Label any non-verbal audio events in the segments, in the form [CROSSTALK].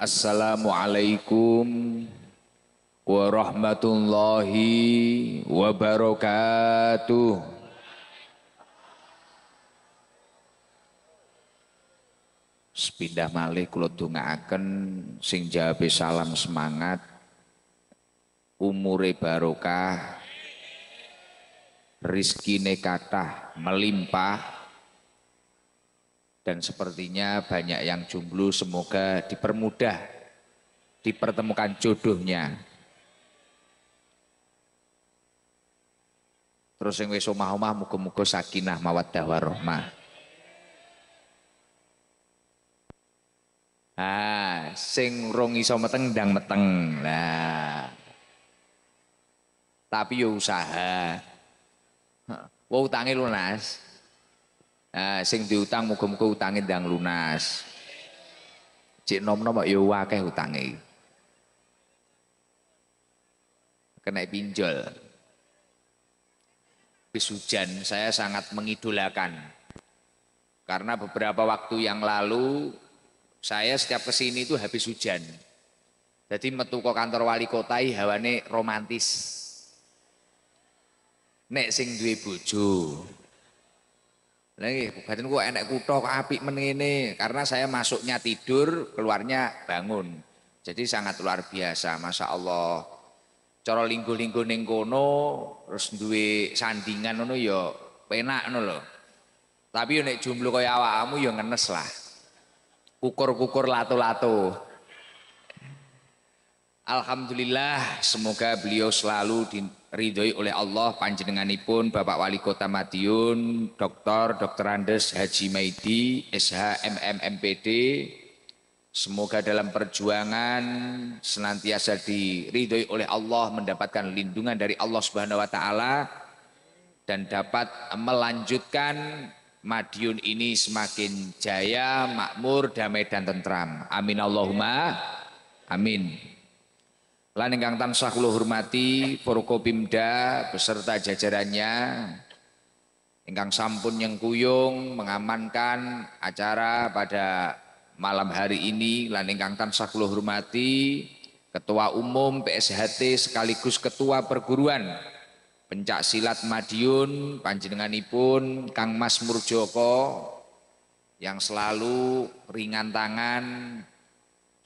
Assalamualaikum warahmatullahi wabarakatuh. Sepindah malih kula dongaaken sing jawab salam semangat umure barokah rizkine kathah melimpah dan sepertinya banyak yang jomblo semoga dipermudah, dipertemukan jodohnya. Terus yang wis omah-omah muga-muga sakinah mawaddah warahmah. Ah, sing rong iso meteng ndang meteng. Nah. Tapi yo usaha. Wau utange lunas. Nah, sing diutang muga-muga utange ndang lunas. Cek nom-nom ya akeh utange. Kena pinjol. Bis hujan saya sangat mengidolakan. Karena beberapa waktu yang lalu saya setiap kesini itu habis hujan. Jadi metu ke kantor wali kota hawane romantis. Nek sing duwe bojo, lagi bukan gue enak kutho kok apik karena saya masuknya tidur, keluarnya bangun. Jadi sangat luar biasa, Masya Allah. Coro linggo-linggo nengkono terus duwe sandingan ngono yo ya penak ngono lo Tapi nek jumlah kaya kamu ya ngenes lah. Kukur-kukur lato-lato. Alhamdulillah, semoga beliau selalu di ridhoi oleh Allah panjenenganipun Bapak Wali Kota Madiun Dr. Dr. Andes Haji Maidi SH MMMPD semoga dalam perjuangan senantiasa diridhoi oleh Allah mendapatkan lindungan dari Allah Subhanahu wa taala dan dapat melanjutkan Madiun ini semakin jaya, makmur, damai dan tentram. Amin Allahumma. Amin. Lan ingkang tansah kula hormati Forkopimda beserta jajarannya ingkang sampun nyengkuyung mengamankan acara pada malam hari ini lan ingkang tansah kula hormati Ketua Umum PSHT sekaligus Ketua Perguruan Pencak Silat Madiun panjenenganipun Kang Mas Murjoko yang selalu ringan tangan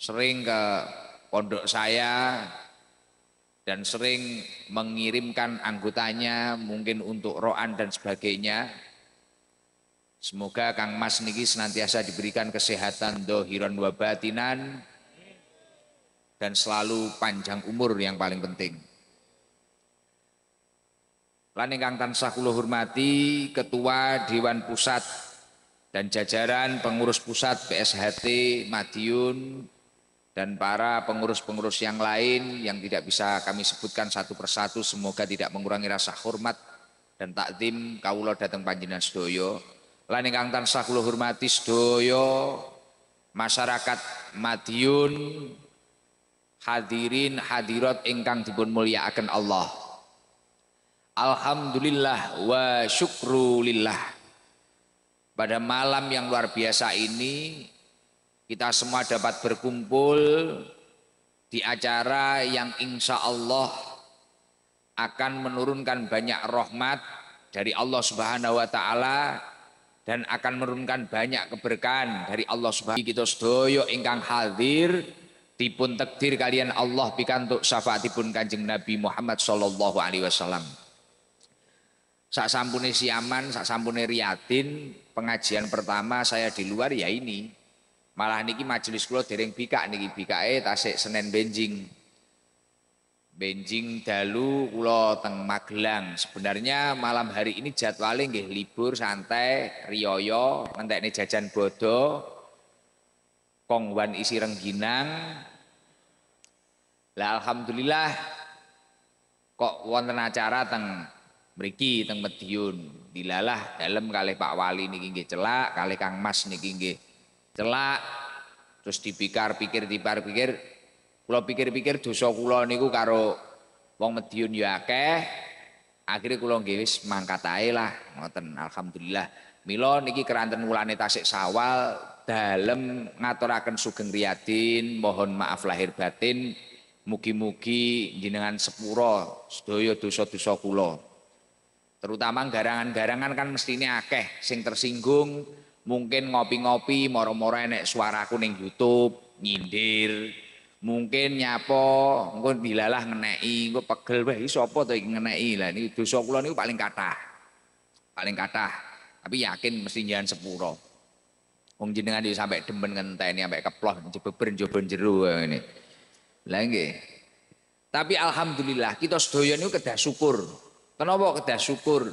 sering ke pondok saya dan sering mengirimkan anggotanya mungkin untuk roan dan sebagainya. Semoga Kang Mas niki senantiasa diberikan kesehatan dohiron wabatinan dan selalu panjang umur yang paling penting. Lani Kang tansah hormati Ketua Dewan Pusat dan jajaran pengurus pusat PSHT Madiun dan para pengurus-pengurus yang lain yang tidak bisa kami sebutkan satu persatu semoga tidak mengurangi rasa hormat dan takdim kaulo datang panjenengan sedoyo lan ingkang tansah kula hormati sedoyo masyarakat Madiun hadirin hadirat ingkang dipun mulyakaken Allah Alhamdulillah wa syukrulillah pada malam yang luar biasa ini kita semua dapat berkumpul di acara yang insya Allah akan menurunkan banyak rahmat dari Allah Subhanahu wa taala dan akan menurunkan banyak keberkahan dari Allah Subhanahu wa kita sedoyo ingkang hadir dipun takdir kalian Allah pikantuk syafaatipun Kanjeng Nabi Muhammad sallallahu alaihi wasallam. Saat sampune siaman, saat sampune riatin, pengajian pertama saya di luar ya ini, Malah niki majelis kulo dereng bikak niki eh tasik senen Benjing. Benjing dalu kula teng Magelang. Sebenarnya malam hari ini jadwalnya nggih libur santai, rioyo riyoyo, ngentekne jajan bodo. Kongwan isi rengginang. Lah alhamdulillah kok wonten acara teng mriki teng Madiun. Dilalah dalam kali Pak Wali niki nggih celak, kali Kang Mas niki nggih celak terus dipikar pikir dipar pikir kalau pikir-pikir dosa kula niku karo wong Medion ya akeh akhirnya kula nggih wis mangkat ae lah ngoten alhamdulillah mila niki keranten wulane tasik sawal dalam ngaturaken sugeng riyadin mohon maaf lahir batin mugi-mugi jenengan sepuro sedaya dosa-dosa kula terutama garangan-garangan kan mestinya akeh sing tersinggung Mungkin ngopi-ngopi, moro-moro enek suaraku neng YouTube, nyindir. Mungkin nyapo, engko dilalah ngenei gue pegel weh ini sopo tuh iki Lah ini dosa kula ini paling kata, Paling kata. Tapi yakin mesti jangan sepuro. Wong jenengan dia sampai demen ini sampai keploh jebeber njaba jero ngene. ini lagi. Tapi alhamdulillah kita sedoyo ini kedah syukur. Kenapa kedah syukur?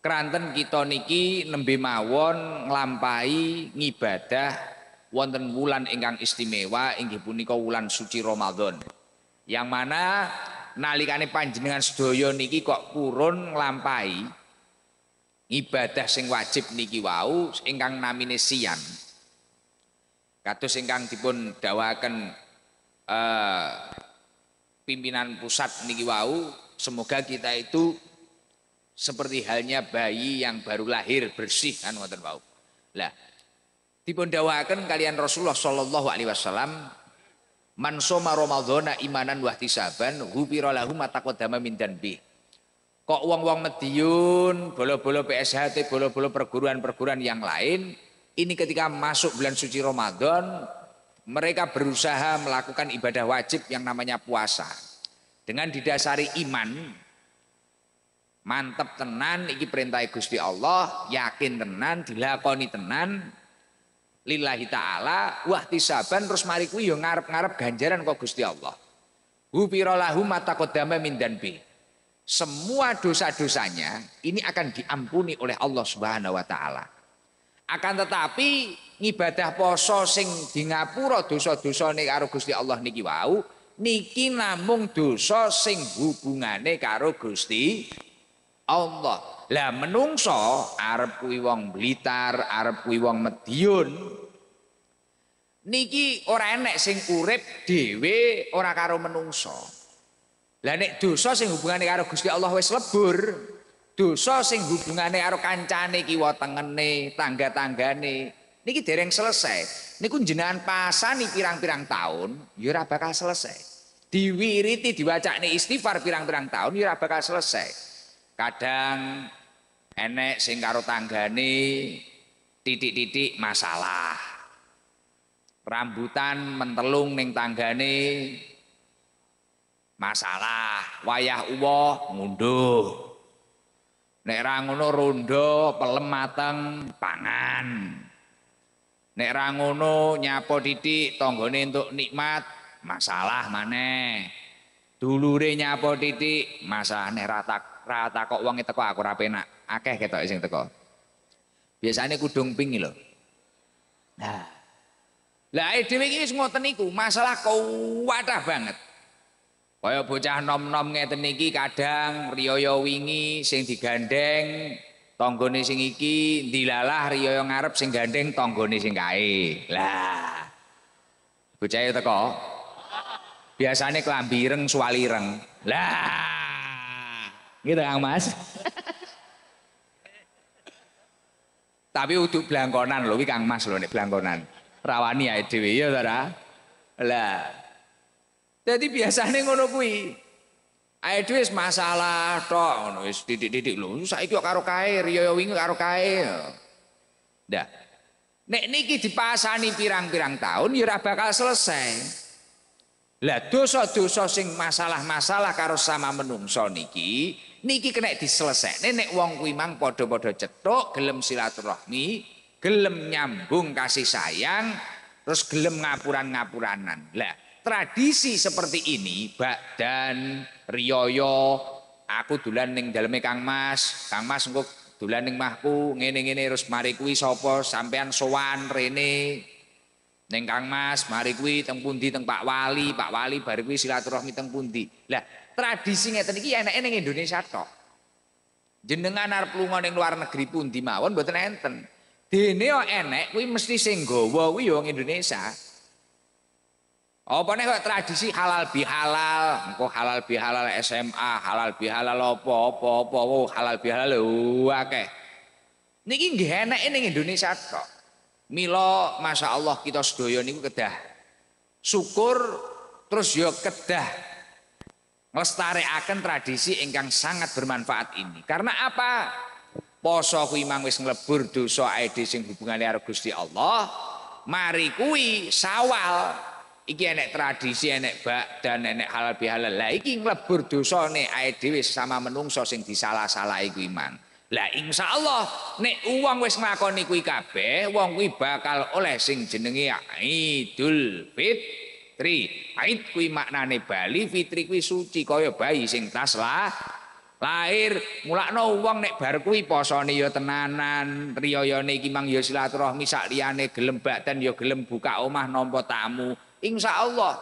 Keranten kita niki nembe mawon nglampahi ngibadah wonten wulan ingkang istimewa inggih punika wulan suci Ramadan. Yang mana nalikane panjenengan sedaya niki kok purun nglampahi ibadah sing wajib niki wau ingkang namine siang. Kados ingkang dipun dawaken eh, pimpinan pusat niki wau semoga kita itu seperti halnya bayi yang baru lahir bersih kan wonten wau. Lah dipun dawuhaken kalian Rasulullah sallallahu alaihi wasallam man soma ramadhana imanan wa ihtisaban ghufira lahu ma taqaddama min dambi. Kok wong-wong Madiun, bolo-bolo PSHT, bolo-bolo perguruan-perguruan yang lain ini ketika masuk bulan suci Ramadan mereka berusaha melakukan ibadah wajib yang namanya puasa dengan didasari iman mantep tenan iki perintah Gusti Allah yakin tenan dilakoni tenan lillahi taala wah tisaban terus mari kuwi yo ngarep-ngarep ganjaran kok Gusti Allah hu lahu mata kodama min bi semua dosa-dosanya ini akan diampuni oleh Allah Subhanahu wa taala akan tetapi ibadah poso sing di ngapura dosa-dosa nih karo Gusti Allah niki wau niki namung dosa sing hubungane karo Gusti Allah. Lah menungso arep kuwi wong Blitar, arep kuwi wong Madiun. Niki ora enek sing urip dhewe ora karo menungso. Lah nek dosa sing hubungane karo Gusti Allah wes lebur, dosa sing hubungane karo kancane kiwa tengene, tangga-tanggane, niki dereng selesai. Niku jenengan pasani pirang-pirang tahun, ya ora bakal selesai. Diwiriti diwacakne istighfar pirang-pirang tahun ya ora bakal selesai. Kadang enek sing karo tanggane titik-titik masalah. Rambutan mentelung ning tanggane masalah, wayah uboh ngunduh. Nek ra ngono rondo pelem mateng pangan. Nek ra ngono nyapo titik tanggane untuk nikmat masalah maneh. Dulure nyapo titik masalah nek ra tak ra takok wong teko aku rapi nak, Akeh ketok sing teko. Biasanya kudung ping loh. Nah. Lah dhewe iki semua teniku. Masalah kau wadah banget. Kaya bocah nom-nom ngeten iki kadang riyaya wingi sing digandeng tanggane sing iki dilalah riyaya ngarep sing gandeng tanggane sing kae. Lah. Bocah e teko. Biasane klambi ireng suwali Lah Gitu kan, Kang Mas. Tapi untuk blangkonan loh, Kang Mas loh nih blangkonan. Rawani ae dhewe ya ta Lah. Jadi biasanya ngono kuwi. Ae dhewe masalah tok ngono wis titik-titik lho. Saiki kok karo kae, Rio ya wingi karo kae. Ya. Dah. Nek niki dipasani pirang-pirang tahun ya bakal selesai. Lah dosa-dosa sing masalah-masalah karo sama menungso niki niki kena diselesai Nenek wong kuwi mang podo podo cetok gelem silaturahmi, gelem nyambung kasih sayang, terus gelem ngapuran-ngapuranan. Lah, tradisi seperti ini bak dan rioyo. aku dulan ning daleme Kang Mas, Kang Mas nguk, dulan ning mahku ngene-ngene terus mari kuwi sopo sampean sowan rene Neng Kang Mas, mari kuwi teng pundi teng Pak Wali, Pak Wali bar kuwi silaturahmi teng pundi. Lah, tradisi ngeten iki enake ning Indonesia tok. Jenengan arep lunga ning luar negeri pun di mawon mboten enten. Dene yo enek kuwi mesti sing nggawa kuwi yo Indonesia. Apa nek kok tradisi halal bihalal, engko halal bihalal SMA, halal bihalal apa-apa-apa, halal bihalal akeh. Niki nggih enake ning Indonesia tok. Mila masyaallah kita sedaya niku kedah syukur terus yo kedah Lestarekaken tradisi ingkang sangat bermanfaat ini. Karena apa? Poso kuwi mang wis nglebur dosa ae sing hubungane karo Gusti Allah. Mari kuwi sawal iki enek tradisi enek bak dan enek halal bihalal lah iki nglebur dosane ae dhewe sama menungso sing disalah-salahi kuwi mang lah insya Allah nek uang wis ngelakoni kuwi kabeh wong kuwi bakal oleh sing jenenge Idul Fitri fitri. Aid kuwi maknane bali, fitri kuwi suci kaya bayi sing tas lah lahir mulakno wong nek bar kuwi posone ya tenanan riyayane iki mang ya silaturahmi sak liyane gelem baten ya gelem buka omah nampa tamu insyaallah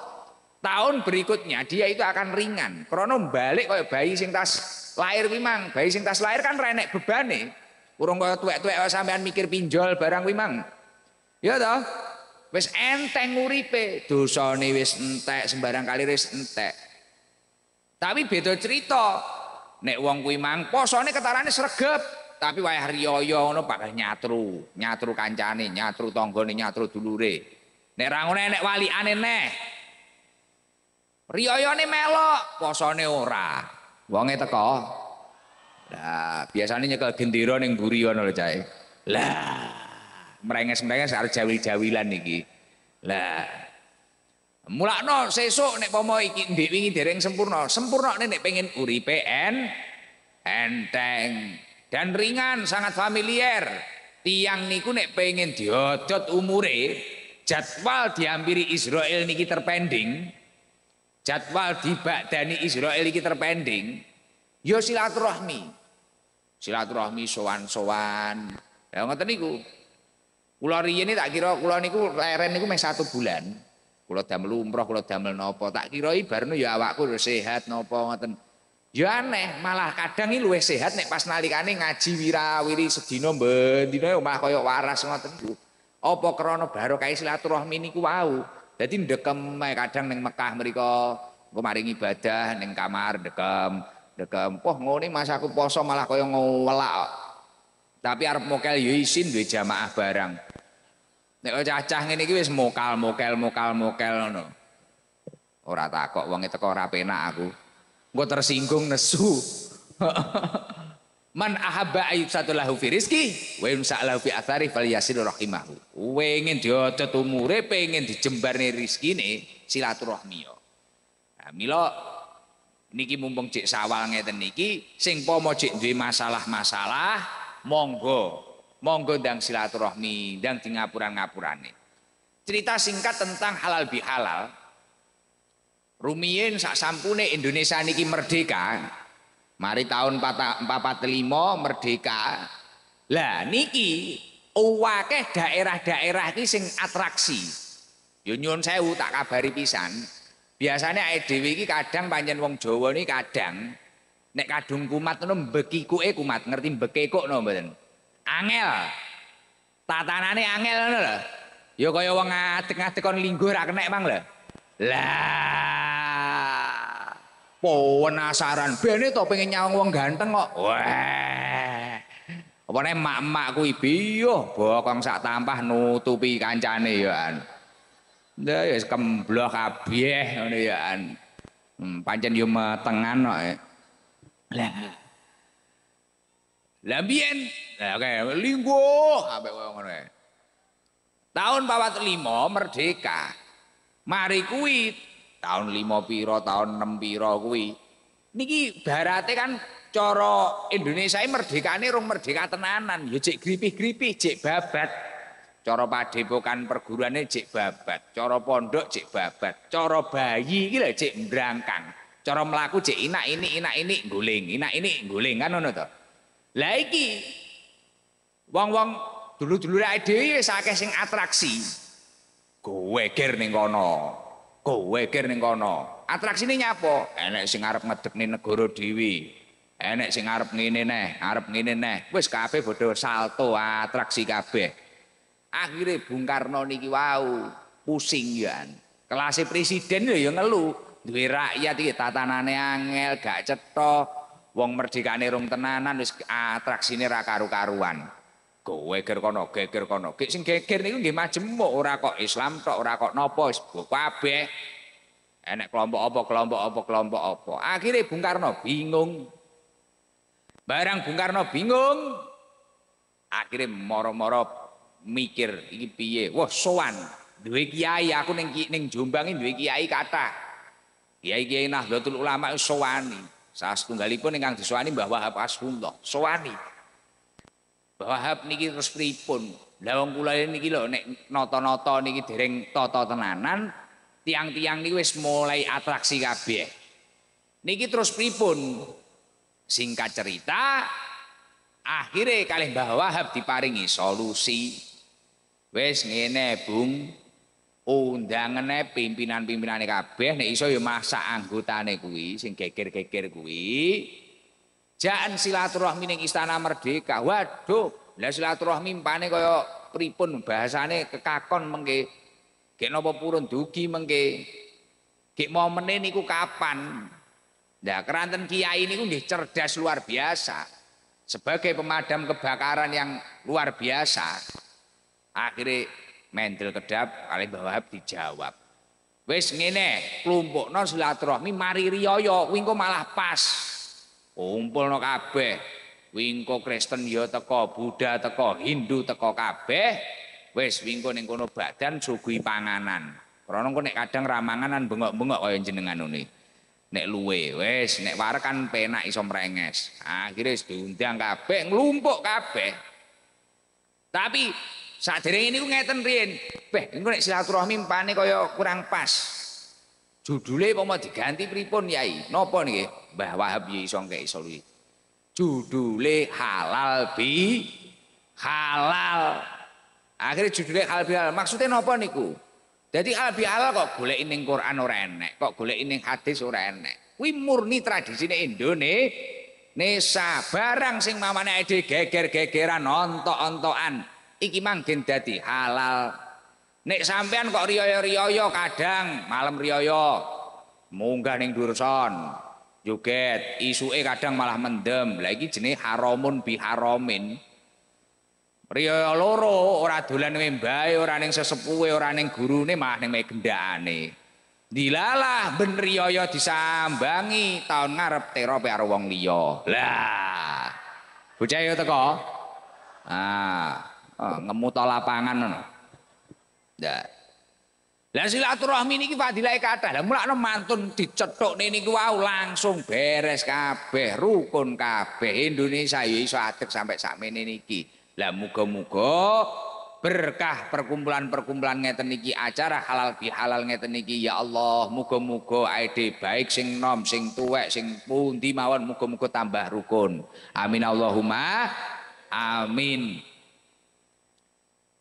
tahun berikutnya dia itu akan ringan krono balik kaya bayi sing tas lahir kuwi mang bayi sing tas lahir kan renek bebane urung kaya tuwek-tuwek sampean mikir pinjol barang kuwi mang ya toh Wis enteng uripe, dosane wis entek, sembarang kali wis entek. Tapi beda cerita. Nek wong kuwi mang posone ketarane sregep, tapi wayah riyaya ngono bakal nyatru, nyatru kancane, nyatru tanggane, nyatru dulure. Nek ra ngono nek walikane neh. Riyayane melok, posone ora. Wonge teko. Lah, biasane nyekel gendera ning mburi ngono lho, Cai. Lah, merenges-merenges arep jawil-jawilan iki. Lah mulakno sesuk nek pomo iki ndek wingi dereng sempurna. Sempurna nek pengen uripe en enteng dan ringan sangat familiar. Tiang niku nek pengen diodot umure, jadwal dihampiri Israel niki terpending. Jadwal dibadani Israel iki terpending. Yo ya silaturahmi. Silaturahmi sowan-sowan. Ya ngoten niku. Kula riyen tak kira kula niku leren niku meh 1 bulan. Kula damel umroh, kula damel napa, tak kira i barno ya awakku sehat napa ngoten. Ya aneh, malah kadang i luwih sehat nek pas nalikane ngaji wirawiri sedina bendina omah kaya waras ngoten Apa krana barokah silaturahmi niku wau. Dadi ndekem kadang ning Mekah mriko kemaring ibadah ning kamar ndekem, ndekem. Poh ngene mas aku poso malah kaya ngowelak. Tapi arep mokel yo isin duwe jamaah barang. Nek kok cacah ngene iki wis mokal mokel mokal mokel ngono. Ora takok wong teko ora penak aku. Engko tersinggung nesu. [LAUGHS] Man ahabba ayyusatu lahu fi rizki wa yumsa lahu fi athari falyasil rahimahu. Pengen diotot umure, pengen dijembarne rezekine silaturahmi yo. Nah, mila niki mumpung cek sawal ngeten niki sing pomo cek duwe masalah-masalah monggo Monggo dang silaturahmi, dang di ngapuran-ngapurane. Cerita singkat tentang halal bihalal. Rumiyin sak sampune Indonesia niki merdeka. Mari tahun 45 merdeka. Lah niki uwakeh daerah-daerah ini sing atraksi. Yunyun saya sewu tak kabari pisan. Biasanya awake ini kadang panjen wong Jawa ini kadang nek kadung kumat ngono mbeki kumat ngerti mbeke kok no angel tatanane angel ngono lho ya kaya wong ngatek-ngatek kon lingguh ra kenek mang lho lah po penasaran bene to pengen nyawang wong ganteng kok wah apa nek mak emak kuwi biyo bokong sak tampah nutupi kancane ya an ya wis kembloh kabeh ngono ya an hmm, pancen yo metengan kok lah Lah mbiyen? oke, lingguh ape ah, koyo ngono Tahun 45 merdeka. Mari kuwi tahun 5 piro, tahun 6 piro kuwi. Niki barate kan cara Indonesia merdekane rung merdeka tenanan, ya cek gripi-gripi, cek babat. Cara padepokan perguruane cek babat, cara pondok cek babat, cara bayi iki lho cek mbrangkang. Cara mlaku cek inak ini inak ini Nguling, inak ini Nguling, kan ngono to. Lah iki wong-wong dulu-dulu ae dhewe wis akeh sing atraksi. Goweger ning kono. Goweger ning kono. Atraksine nyapo? Enek sing arep ngedekne negara dhewe. Enek sing arep ngene neh, arep ngene neh. Wis kabeh bodho salto atraksi kabeh. Akhire Bung Karno niki wau pusing yan. Kelase presiden ya ngelu. Duwe rakyat iki tatanane angel, gak cetok. wong merdekane rum tenanan wis atraksine ra karu-karuan. Kowe ger kono, geger kono. Ki sing geger niku nggih majemuk ora kok Islam tok ora kok napa wis kabeh. Enek kelompok apa, kelompok apa, kelompok apa. Akhire Bung Karno bingung. Barang Bung Karno bingung. Akhire moro-moro mikir iki piye? Wah, sowan. Duwe kiai aku ning ning Jombang duwe kiai kata. Kiai-kiai Nahdlatul Ulama sowani. Salah setunggalipun yang disuani Mbah Wahab Asrullah, suani Mbah Wahab niki terus pripun? Lah wong kula niki lho nek nata-nata niki dereng tata tenanan, tiang-tiang niki wis mulai atraksi kabeh. Niki terus pripun? Singkat cerita, akhirnya kalih Mbah Wahab diparingi solusi. wes ngene, Bung. undangane pimpinan-pimpinane kabeh nek iso ya masak anggotane kuwi sing geger-geger kuwi jan silaturahmi ning istana merdeka waduh lah silaturahmi mpane kaya pripun bahasane kekakon mengke gek napa purun dugi mengke gek momene niku kapan Nah, keranten kiai ini nggih cerdas luar biasa. Sebagai pemadam kebakaran yang luar biasa. Akhirnya Menter kedap kali bawahab dijawab wis ngene klumpukno silaturahmi mari riyoyo wingko malah pas kumpulno kabeh wingko Kristen yo teko Buddha teko Hindu teko kabeh wis wingko ning kono badan suguhi panganan krana nek kadang ramanganan bengok-bengok kaya jenengan ini nek luwe wis nek warek kan penak iso mrenges Akhirnya, diundang kabeh nglumpuk kabeh tapi Sakdereng niku ngeten riyen. Beh, engko nek silaturahmi mpane kaya kurang pas. Judule apa mau diganti pripun, Yai? Napa niki? Mbah Wahab iki iso ngke iso luwi. Judule halal bi halal. Akhire judule halal bi halal. Maksude napa niku? Dadi halal halal kok goleki ning Quran ora enek, kok goleki ning hadis ora enek. Kuwi murni tradisine Indonesia. Nesa barang sing mamane ade geger-gegeran ontok-ontokan. iki manggen dadi halal nek sampean kok riyo-riyo kadang malam riyo munggah ning dursan joget isuke kadang malah mendem lah iki jenenge haramun biharamin riyo loro ora dolan wembae ora ning sesepuhe ora ning gurune malah ning megendane dilalah ben riyo disambangi taun ngarep tero pe wong liya lah bocah yo teko ah Oh, ah, ngemuto lapangan ngono. Lah silaturahmi niki fadilahe kathah. Lah mulakno mantun dicethukne niku wau langsung beres kabeh, rukun kabeh Indonesia ya iso adeg sampai sakmene niki. Lah muga-muga berkah perkumpulan-perkumpulan ngeten niki acara halal bihalal ngeten niki ya Allah muga-muga aide baik sing nom sing tuwek sing pundi mawon muga-muga tambah rukun amin Allahumma amin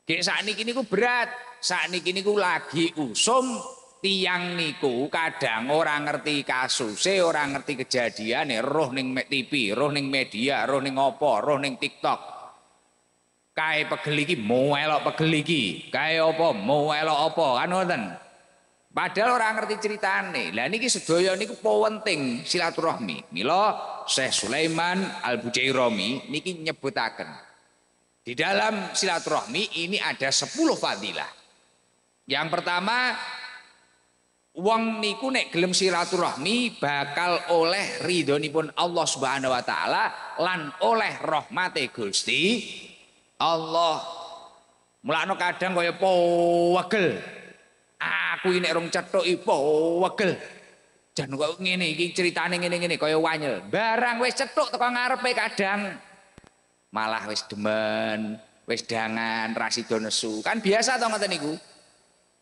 saat sakniki niku berat. saat Sakniki niku lagi usum tiang niku kadang orang ngerti kasus, kasuse, orang ngerti kejadiane, roh ning TV, roh ning media, roh ning apa, roh ning TikTok. Kae pegel mau moelok pegel iki, opo, mau moelok opo. kan ngoten. Padahal orang ngerti ceritane. Lah niki sedaya niku penting silaturahmi. Mila Syekh Sulaiman Al-Bujairami niki nyebutaken di dalam silaturahmi ini ada 10 fadilah. Yang pertama, wong niku nek gelem silaturahmi bakal oleh ridhonipun Allah Subhanahu wa taala lan oleh rahmate Gusti Allah. Mulane kadang kaya pawegel. Aku ini rong i pawegel. Jan kok ngene iki critane ngene-ngene kaya wanyel. Barang wis cethuk teko ngarepe kadang malah wis demen, wis dangan, rasido nesu. Kan biasa to ngoten niku.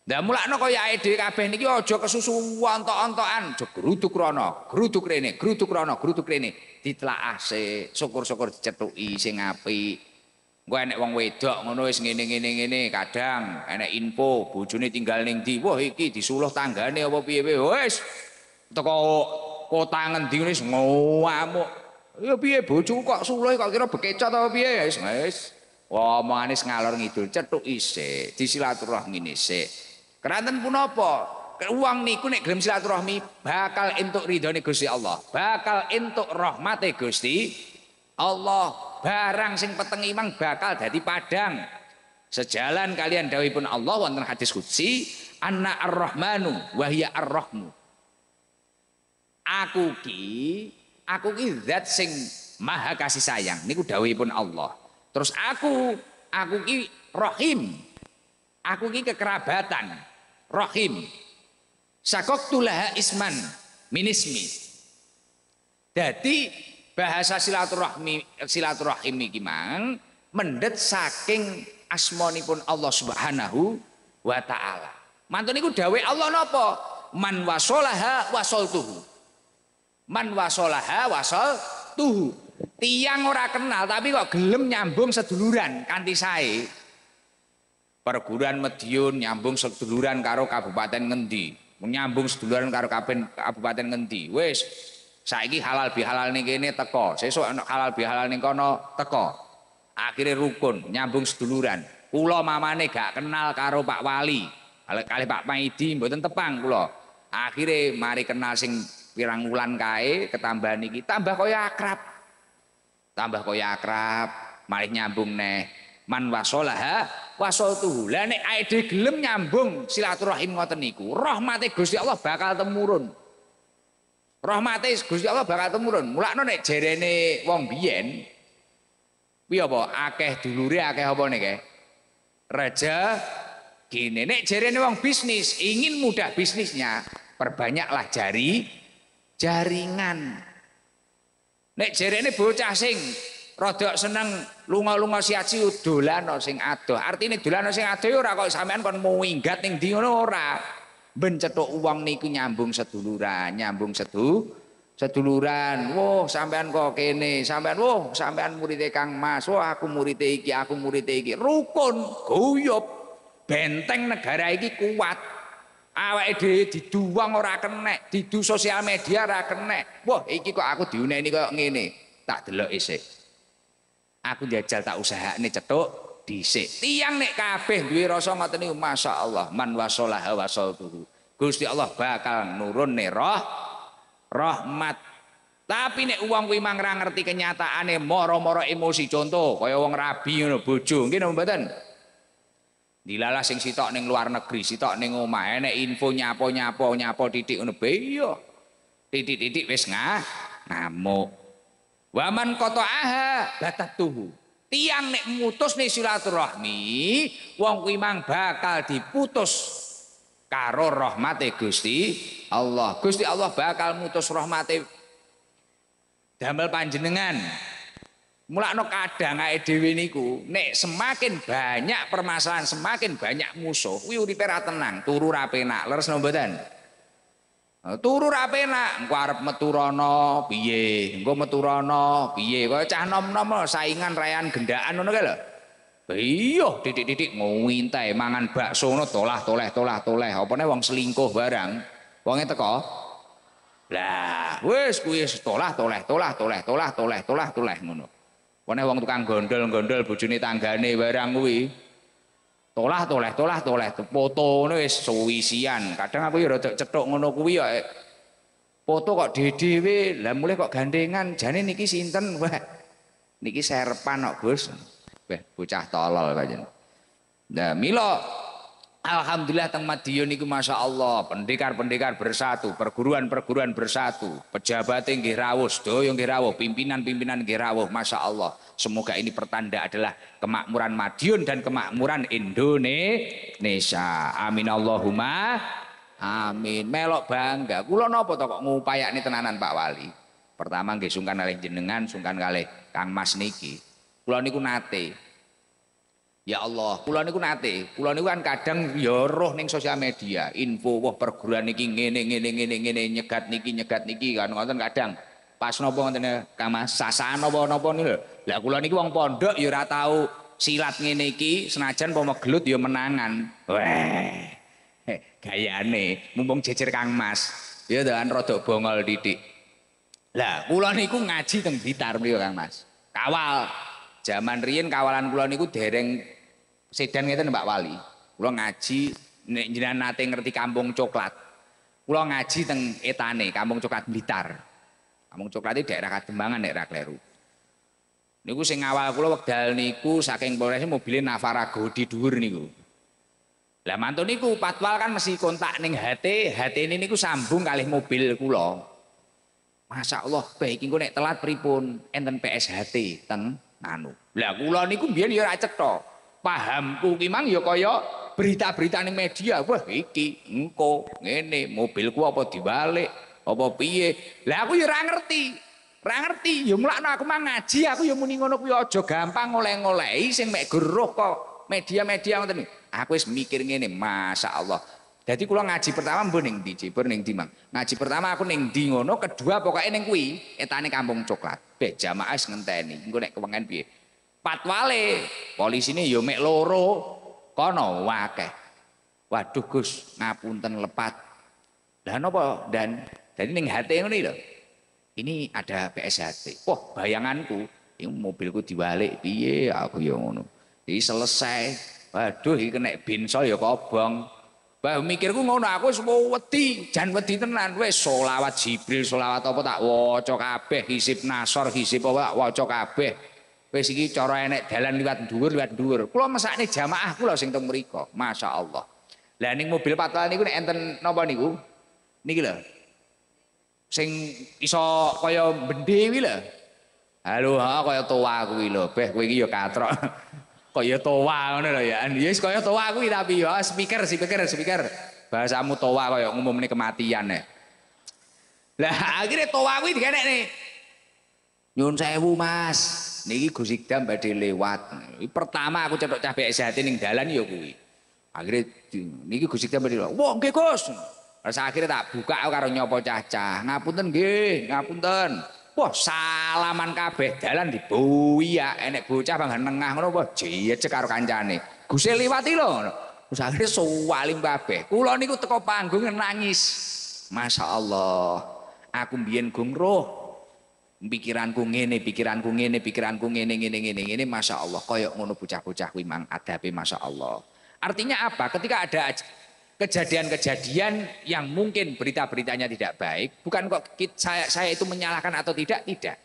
Lah mulakno kaya ae dhewe kabeh niki aja kesusu antok-antokan, aja gruduk rono, gruduk rene, gruduk rono, gruduk rene. Ditelaah sik, syukur-syukur dicetuki sing apik. Gue enek wong wedok ngono wis ngene ngene ngene kadang enek info bojone tinggal ning ndi wah iki disuluh tanggane apa piye-piye wis teko kota ngendi wis ngamuk Ya piye bojo kok suluh kok kira bekecot apa piye ya wis wis. Wah, omongane ngalor ngidul cethuk isik, disilaturahmi isik. Keranten apa? Uang niku nek gelem silaturahmi bakal entuk ridhone Gusti Allah, bakal entuk rahmate Gusti Allah. Barang sing peteng imang bakal dadi padang. Sejalan kalian dawuhipun Allah wonten hadis qudsi, "Anna ar-Rahmanu wa hiya ar-Rahmu." Aku ki aku ki zat sing maha kasih sayang niku dawuhipun Allah terus aku aku ki rahim aku ki kekerabatan rahim laha isman minismi dadi bahasa silaturahmi silaturahim iki mang mendet saking asmonipun Allah Subhanahu wa taala mantun niku dawuh Allah napa man wasolaha wasoltuhu Man wasolaha wasol tuhu. Tiang ora kenal tapi kok gelem nyambung seduluran Kanti saya Perguruan Madiun nyambung seduluran karo Kabupaten Ngendi. Menyambung seduluran karo Kabupaten Ngendi. wes saiki halal bihalal nih kene teko, sesuk anak halal bihalal nih kono teko. akhirnya rukun, nyambung seduluran. mama mamane gak kenal karo Pak Wali. Kali Pak Maidi mboten tepang pulau. Akhirnya mari kenal sing pirang wulan kae ketambahan iki tambah kaya akrab. Tambah kaya akrab, malih nyambung neh. Man wasolaha tuh Lah nek ae gelem nyambung silaturahim ngoten niku, rahmate Gusti Allah bakal temurun. Rahmate Gusti Allah bakal temurun. Mulakno nek jerene wong biyen kuwi apa akeh dulure akeh apa nek raja gini nek jerene wong bisnis ingin mudah bisnisnya perbanyaklah jari jaringan. Nek jarene bocah sing rodok seneng lunga-lunga siaci dolano sing Arti Artine dolano sing adoh ora kok sampean kon muinggat ning ndi ngono ora. Ben uang niku nyambung seduluran, nyambung sedu seduluran. Wah, sampean kok kene, sampean wah, sampean muridé Kang Mas, wah aku muridé iki, aku muridé iki. Rukun, guyup, Benteng negara iki kuat awake dhewe diduwang ora kenek, didu sosial media ora kenek. Wah, iki kok aku diuneni koyo ngene. Tak delok isik. Aku njajal tak usahane cetuk dhisik. Tiang nek kabeh duwe rasa ngoten niku masyaallah man wasalaha wasaltuhu. Gusti Allah bakal nurun nih roh rahmat. Tapi nek uang kuwi mang ngerti kenyataane moro-moro emosi contoh kaya wong rabi ngono bojo, nggih mboten? Dilalah sing sitok ning luar negeri, sitok ning omah enek info nyapo-nyapo nyapo titik ngono be iya. Titik-titik wis ngah ngamuk. Waman koto batat latatuhu. Tiang nek mutus nih silaturahmi, wong kuwi mang bakal diputus karo rahmate Gusti Allah. Gusti Allah bakal mutus rahmate damel panjenengan. Mulakno kadang ae dhewe niku, nek semakin banyak permasalahan, semakin banyak musuh, kuwi uripe pera tenang, turu ra penak, leres no mboten? Nah, turu ra penak, engko arep metu rono piye, engko metu piye, kaya cah nom-nom saingan rayan gendaan ngono kae lho. Iya, titik-titik mintai, mangan bakso no tolah toleh tolah toleh, opone uang selingkuh barang. uangnya teko, Lah, wes, kuis, tolah toleh tolah toleh tolah toleh tolah toleh ngono. Wene wong tukang gondol-gondol bojone tanggane barang kuwi. Tolah toleh tolah toleh foto ngono wis suwisian. Kadang aku ya rada cethuk ngono kuwi ya eh. foto kok dhewe-dhewe, lah mulai kok gandengan, jane niki sinten, Wah. Niki serpan kok, Gus. Wah, bocah tolol pancen. Nah, mila Alhamdulillah teng Madiun niku Masya Allah pendekar-pendekar bersatu perguruan-perguruan bersatu pejabat yang rawuh doyong nggih pimpinan-pimpinan nggih rawuh Masya Allah semoga ini pertanda adalah kemakmuran Madiun dan kemakmuran Indonesia amin Allahumma amin melok bangga kula napa toko kok nih tenanan Pak Wali pertama nggih sungkan kalih jenengan sungkan kalih Kang Mas niki kula niku nate Ya Allah, kula niku nate, kula niku kan kadang ya roh ning sosial media, info wah perguruan niki ngene ngene ngene ngene nyegat niki nyegat niki kan ngoten kadang. Pas napa ngoten ya? kama sasakan napa napa niku. Lah kula niki wong pondok ya ora tau silat ngene iki, senajan apa gelut ya menangan. Weh. Gayane mumpung jejer Kang Mas. Ya kan rada bongol titik. Lah kula niku ngaji teng Blitar mriku Kang Mas. Kawal. Zaman riyen kawalan kula niku dereng Sedan ngeten Mbak Wali. Kula ngaji nek jenengan nate ngerti kampung coklat. Kula ngaji teng etane kampung coklat Blitar. Kampung coklat itu daerah Kademangan nek ra kleru. Niku sing ngawal kula wekdal niku saking Polres mobile Navara Godi dhuwur niku. Lah mantun niku patwal kan mesti kontak ning HT, HT ini niku sambung kalih mobil kula. Masya Allah, baik ini nek telat pripun enten PSHT teng anu. Lah kula niku biyen ya ra cetha pahamku gimang yo ya koyo berita-berita ning media wah iki engko ngene mobilku apa dibalik apa piye lah aku ya ngerti ora ngerti ya mulakno aku mang ngaji aku ya muni ngono kuwi aja gampang oleh-olehi sing mek geruh kok media-media ngoten aku wis mikir ngene Allah, Jadi kula ngaji pertama bening ning ndi, Cibur ning ndi, Mang. Ngaji pertama aku ning ndi ngono, kedua pokoknya ning kuwi etane Kampung Coklat. Be jamaah ngenteni, engko nek kewengen piye patwale polisi yo ya mek loro kono wakeh waduh Gus ngapunten lepat dan apa dan jadi ning hati ngono ini ada PSHT wah bayanganku ini mobilku dibalik piye aku yo ya ngono selesai waduh ini kena bensol ya kobong Bah mikirku ngono aku wis wedi, jan wedi tenan wis selawat Jibril, selawat apa tak waca kabeh, hisib Nasor, hisib apa tak waca kabeh. Wis iki cara enek dalan liwat dhuwur liwat dhuwur. Kula mesakne jamaah kula sing teng mriku. Masyaallah. Lah ning mobil patwal niku nek enten napa niku? Niki lho. Sing iso kaya bendhe kuwi lho. Halo, ha kaya towa kuwi lho. Beh kowe iki ya katrok. [LAUGHS] kaya towa ngono lho ya. Ya wis kaya towa kuwi tapi ya speaker speaker speaker. Bahasamu towa kaya ngumumne kematian ya. Lah [LAUGHS] akhirnya towa kuwi dikenek nih. Nyun sewu, Mas. niki Gusik Dam badhe lewat. Pertama aku cetok cah bek sehat ning dalan ya kuwi. Akhire niki Gusik Dam badhe. Wah, nggih, Gus. Terus akhirnya tak buka aku karo nyopo cah-cah. Ngapunten nggih, ngapunten. Wah, salaman kabeh dalan di ya enek bocah bang nengah ngono wah jejek karo kancane. Gusih liwati lho. Terus akhirnya suwalim kabeh. Kula niku teko panggung nangis. Masya Allah, aku mbiyen gung pikiranku ngene, pikiranku ngene, pikiranku ngene, ngene, ngene, ngene, masya Allah. Koyok ngono bocah-bocah wimang mang adabe masya Allah. Artinya apa? Ketika ada kejadian-kejadian yang mungkin berita-beritanya tidak baik, bukan kok saya, saya itu menyalahkan atau tidak, tidak.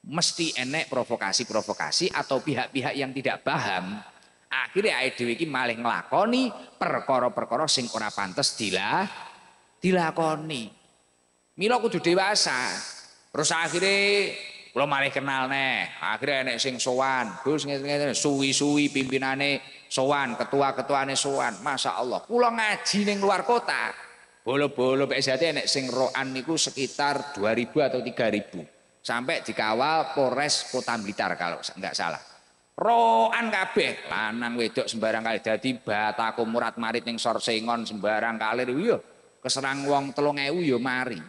Mesti enek provokasi-provokasi atau pihak-pihak yang tidak paham. Akhirnya ayat dewi ini malah ngelakoni perkoro perkoro sing ora pantas dilah dilakoni. Milo kudu dewasa, Terus akhirnya kula malah kenal neh. Akhirnya enek sing sowan, Gus ngene suwi-suwi pimpinane sowan, ketua-ketuane sowan. Masya Allah. Kula ngaji ning luar kota. Bolo-bolo PSDT enek sing roan niku sekitar 2000 atau 3000. Sampai dikawal Polres Kota Blitar kalau enggak salah. Roan kabeh, lanang wedok sembarang kali dadi bataku murat marit ning sor sengon sembarang kali yo iya, keserang wong 3000 yo mari.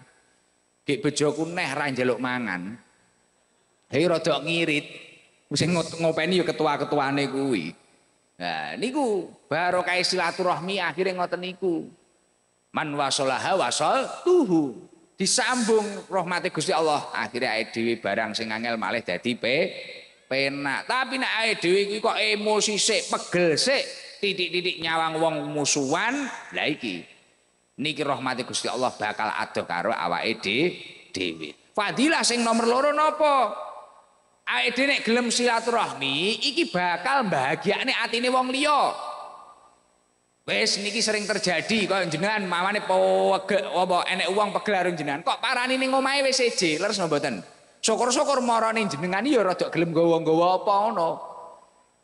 Gek bojoku neh ra njaluk mangan. Hei rada ngirit. Sing ngopeni ya ketua-ketuane kuwi. Nah, niku barokah silaturahmi akhirnya ngoten niku. Man wasolaha wasol tuhu. Disambung rahmati Gusti Allah. Akhirnya ayat dewi barang sing angel malih dadi pe penak. Tapi nek ayat dewi kok emosi sik, pegel sik, titik-titik nyawang wong musuhan, baiki. iki niki rahmati Gusti Allah bakal adoh karo awake dhewe. Fadilah sing nomor loro napa? Awake dhewe nek gelem silaturahmi iki bakal bahagiane atine wong liya. Wes niki sering terjadi kok jenengan mawane pewegek apa enek uang pegel karo jenengan kok parani ning omahe wis lars leres mboten. Syukur-syukur marane jenengan ya rada gelem gawa-gawa apa ngono.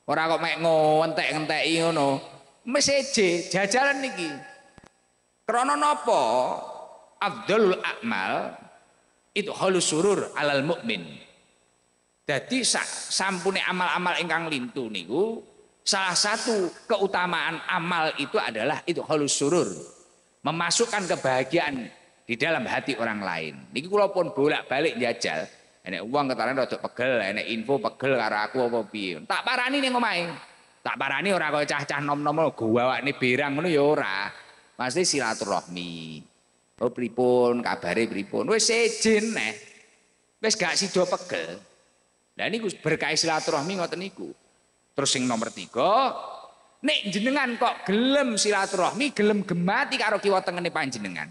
Ora kok mek ngentek-ngenteki ngono. Mes jajalan niki. Krono nopo Abdul Akmal itu halus surur alal mukmin. Jadi sampune amal-amal ingkang lintu niku salah satu keutamaan amal itu adalah itu halus surur memasukkan kebahagiaan di dalam hati orang lain. Niki kalau pun bolak-balik jajal. enak uang ketaraan rada pegel, enak info pegel karena aku apa piye. Tak parani ning omahe. Tak parani ora kaya cah-cah nom-nom gua awakne berang ngono ya ora. Masih silaturahmi. Oh pripun, kabare pripun. Wis sejen neh. Wis gak sida pegel. Lah niku berkah silaturahmi ngoten niku. Terus sing nomor tiga, nek jenengan kok gelem silaturahmi, gelem gemati karo kiwa tengene panjenengan.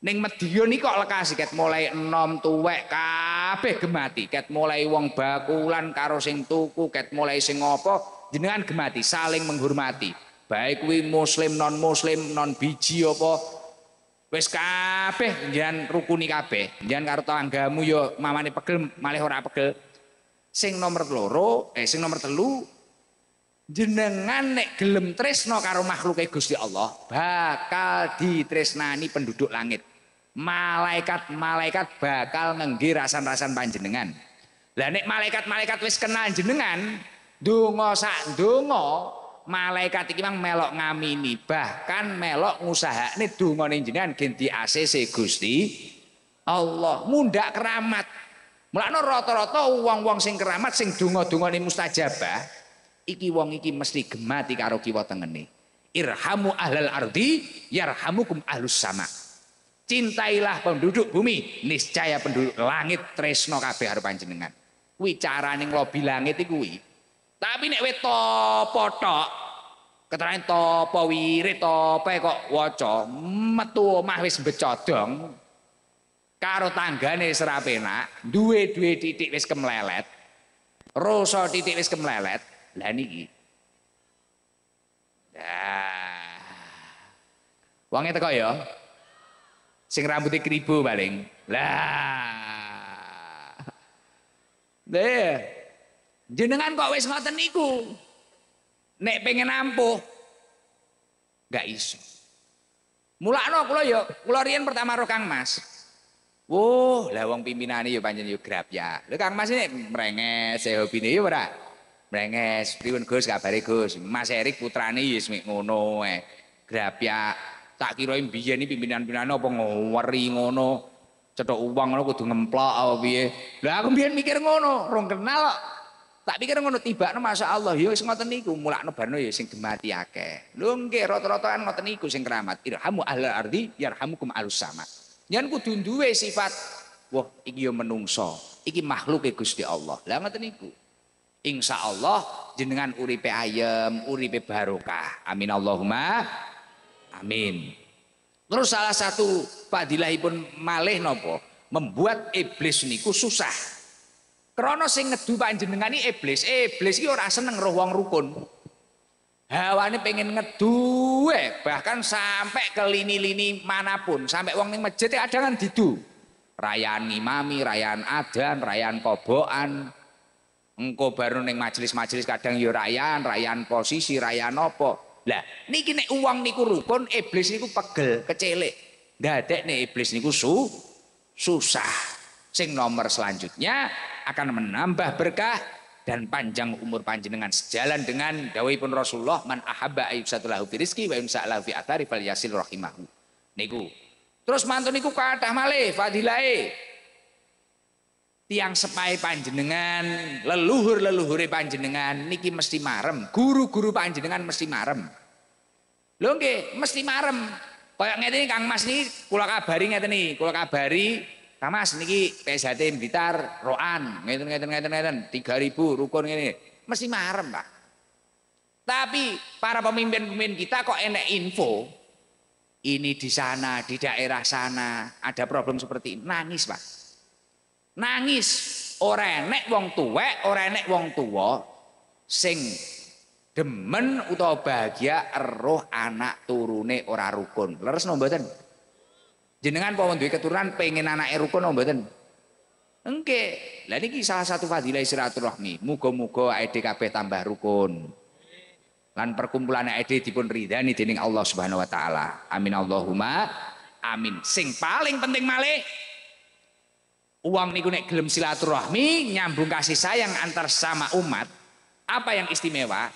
Ning Medion iki kok lekas ket mulai enom tuwek kabeh gemati, ket mulai wong bakulan karo sing tuku, ket mulai sing apa, jenengan gemati, saling menghormati. Baik kuwi muslim non muslim non biji apa wis kabeh njenengan rukuni kabeh. Njenengan karo tanggamu ya mamane pegel malih ora pegel. Sing nomor loro, eh sing nomor telu jenengan nek gelem tresno karo makhluke Gusti Allah bakal ditresnani penduduk langit. Malaikat-malaikat bakal ngenggi rasan-rasan panjenengan. Lah nek malaikat-malaikat wis kenal jenengan, donga sak donga malaikat iki mang melok ngamini, bahkan melok ini dungane jenengan ganti ACC Gusti Allah mundak keramat. Mulane rata-rata wong-wong sing keramat sing donga ini mustajabah, iki wong iki mesti gemati karo kiwa tengene. Irhamu ahlal ardi yarhamukum ahlus sama. Cintailah penduduk bumi, niscaya penduduk langit tresno kabeh harapan panjenengan. Kuwi carane nglobi langit iku kuwi. Tapi nek wis topo tok, keterangan topo wirid tope kok waca metu omah wis becodong karo tanggane serapenak, duwe-duwe titik wis kemlelet. Rasa titik wis kemlelet. Lah niki. Dah. Wonge teko ya. Sing rambutnya kribo baling, Lah. deh. Jenengan kok wis ngoten niku. Nek pengen ampuh gak iso. Mulakno kula yo, kula riyen pertama rokang Kang Mas. Wuh, lah wong pimpinane yo pancen yo grab ya. Lho Kang Mas ini merenges, e hobine yo ora. merenges, priun Gus kabare Gus. Mas Erik putrane yo wis ngono ae. Grab ya. Tak kirain biyen iki pimpinan-pimpinan apa ngweri ngono. Cetok uang ngono kudu ngemplok apa piye. Lah aku biyen mikir ngono, rong kenal kok. Tak pikir ngono no masa Allah yo ya sing ngoten niku mulakno barno yo ya sing gemati akeh. Lho nggih rata-rata kan ngoten niku sing keramat. Irhamu ahli ardi yarhamukum alus sama. Yen kudu duwe sifat wah iki yo ya menungso, iki makhluk e Gusti Allah. Lah ngoten niku. Insya Allah jenengan uripe ayem, uripe barokah. Amin Allahumma. Amin. Terus salah satu fadilahipun malih nopo membuat iblis niku susah. Krana sing ngedu panjenengani iblis. Iblis iki ora seneng roh wong rukun. Hawane pengen ngeduwe, eh. bahkan sampai ke lini-lini manapun, sampai wong ning masjid ya ada kan didu. Rayaan imami, rayaan adan, rayaan kobokan. Engko baru ning majelis-majelis kadang yo ya rayaan, rayaan posisi, rayaan apa. Lah, niki nek uang niku rukun, iblis niku pegel, kecelik. Dadek nek iblis niku su susah. Sing nomor selanjutnya akan menambah berkah dan panjang umur panjenengan sejalan dengan dawai pun Rasulullah man ahabba ayyusatulahu fi rizqi wa yumsa'lahu fi athari yasil rahimahu niku terus mantu niku kathah malih fadilae tiang sepai panjenengan leluhur leluhure panjenengan niki mesti marem guru-guru panjenengan mesti marem lho mesti marem kaya ngene Kang Mas niki kula kabari ngene kula kabari Kamas niki PSHT Blitar roan ngaitan-ngaitan-ngaitan-ngaitan, tiga ribu rukun ini mesti marem Pak. Tapi para pemimpin-pemimpin kita kok enek info ini di sana, di daerah sana ada problem seperti ini. Nangis, Pak. Nangis. Ora enek wong tuwek, ora enek wong tua, sing demen utawa bahagia roh anak turune ora rukun. Leres no mboten? Jenengan pawon duwe keturunan pengen anake rukun apa mboten? Engke. Lah niki salah satu fadilah silaturahmi. Muga-muga AED kabeh tambah rukun. Lan perkumpulan pun dipun ridani dening Allah Subhanahu wa taala. Amin Allahumma amin. Sing paling penting malih uang nih nek gelem silaturahmi nyambung kasih sayang antar sama umat. Apa yang istimewa?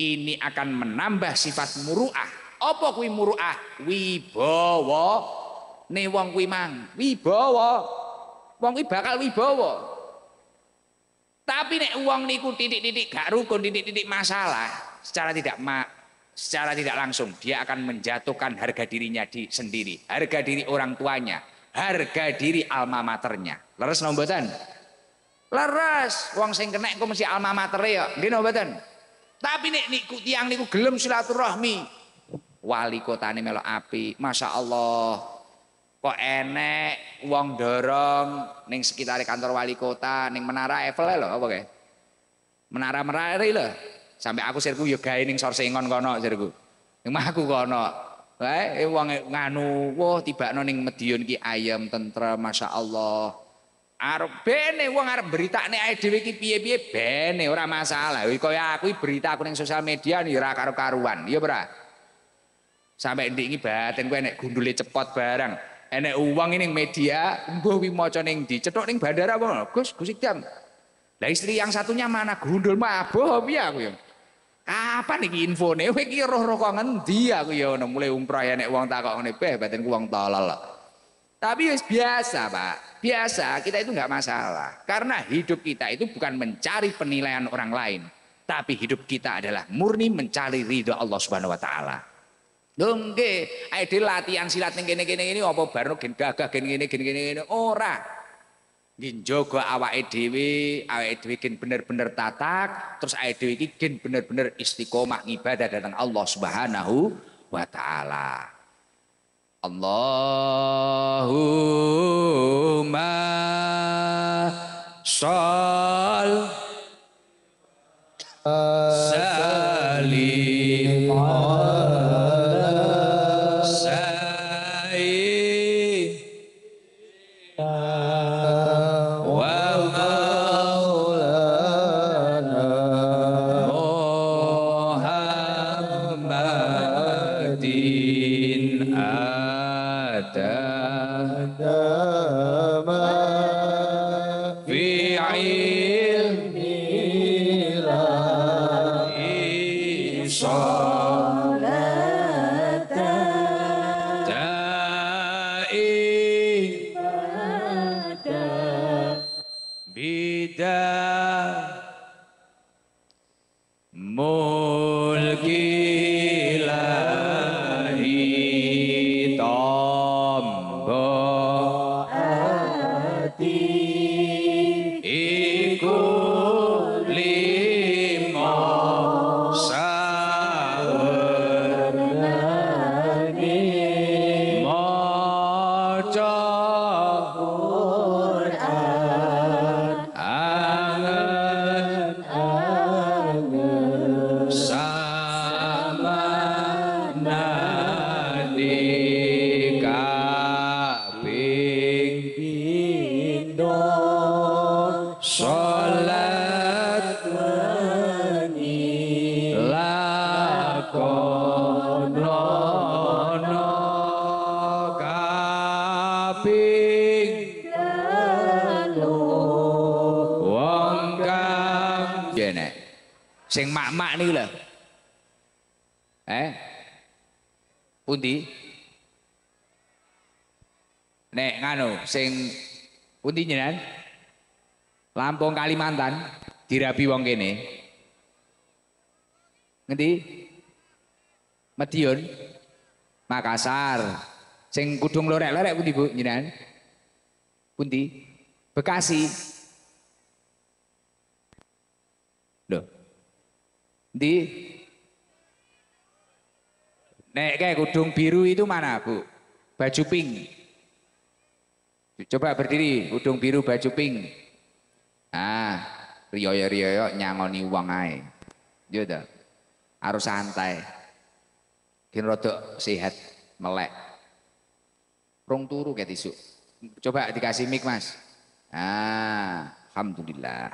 Ini akan menambah sifat muruah. Apa kuwi muruah? Wibawa nih wong kui mang wibawa. Wong kuwi bakal wibawa. Tapi nek wong niku titik-titik gak rukun, titik-titik masalah, secara tidak ma secara tidak langsung dia akan menjatuhkan harga dirinya di sendiri, harga diri orang tuanya, harga diri alma maternya. Leres nombotan? Leres, wong sing kena engko mesti alma mater ya, nggih nombotan. Tapi nek niku tiang niku gelem silaturahmi, wali kotane melok api, masya Allah kok enek wong dorong ning sekitar kantor wali kota ning menara Eiffel lho apa kayak menara merari lho sampai aku sirku yo gawe ning sor sengon kono sirku ning aku kono wae eh, wong nganu wah tiba ning Madiun ki ayam masya Allah arep bene wong arep berita ae dhewe ki piye-piye bene ora masalah kaya aku berita aku ning sosial media nih ora karo-karuan ya ora sampai ndek iki batin kowe nek gundule cepot barang enek uang ini media, gue wi mau coning di, Cetok ning bandara apa? Gus, Gus ikam, Lah istri yang satunya mana? Gundul mah apa ya aku ya. Apa nih info? Kowe iki roh-roh kangen dia aku ya udah mulai umprah enek tak takok nih, beh batin uang tolol. Tapi biasa, Pak. Biasa, kita itu nggak masalah. Karena hidup kita itu bukan mencari penilaian orang lain, tapi hidup kita adalah murni mencari ridho Allah Subhanahu wa taala dongke ayo di latihan silat ning gini ini apa baru gen gagah gen gini gen ini ora. gin jogo awak edwi awak edwi gen bener-bener tatak, terus awake di gen bener-bener istiqomah ibadah datang Allah Subhanahu wa taala. Allahumma shol. uh. Eh, sing mak-mak niku lho. Eh. Pundi? Nek nganu sing pundi jenengan? Lampung Kalimantan dirabi wong kene. Ngendi? Madiun Makassar. Sing kudung lorek-lorek pundi Bu njenengan? Pundi? Bekasi. Loh. Di Nek kayak kudung biru itu mana Bu? Baju pink. Coba berdiri, kudung biru baju pink. Ah, riyoyo-riyoyo nyangoni uang ae. Yo Harus santai. Kin rodok sehat melek. Rong turu kayak tisu. Coba dikasih mic mas. Ah, Alhamdulillah.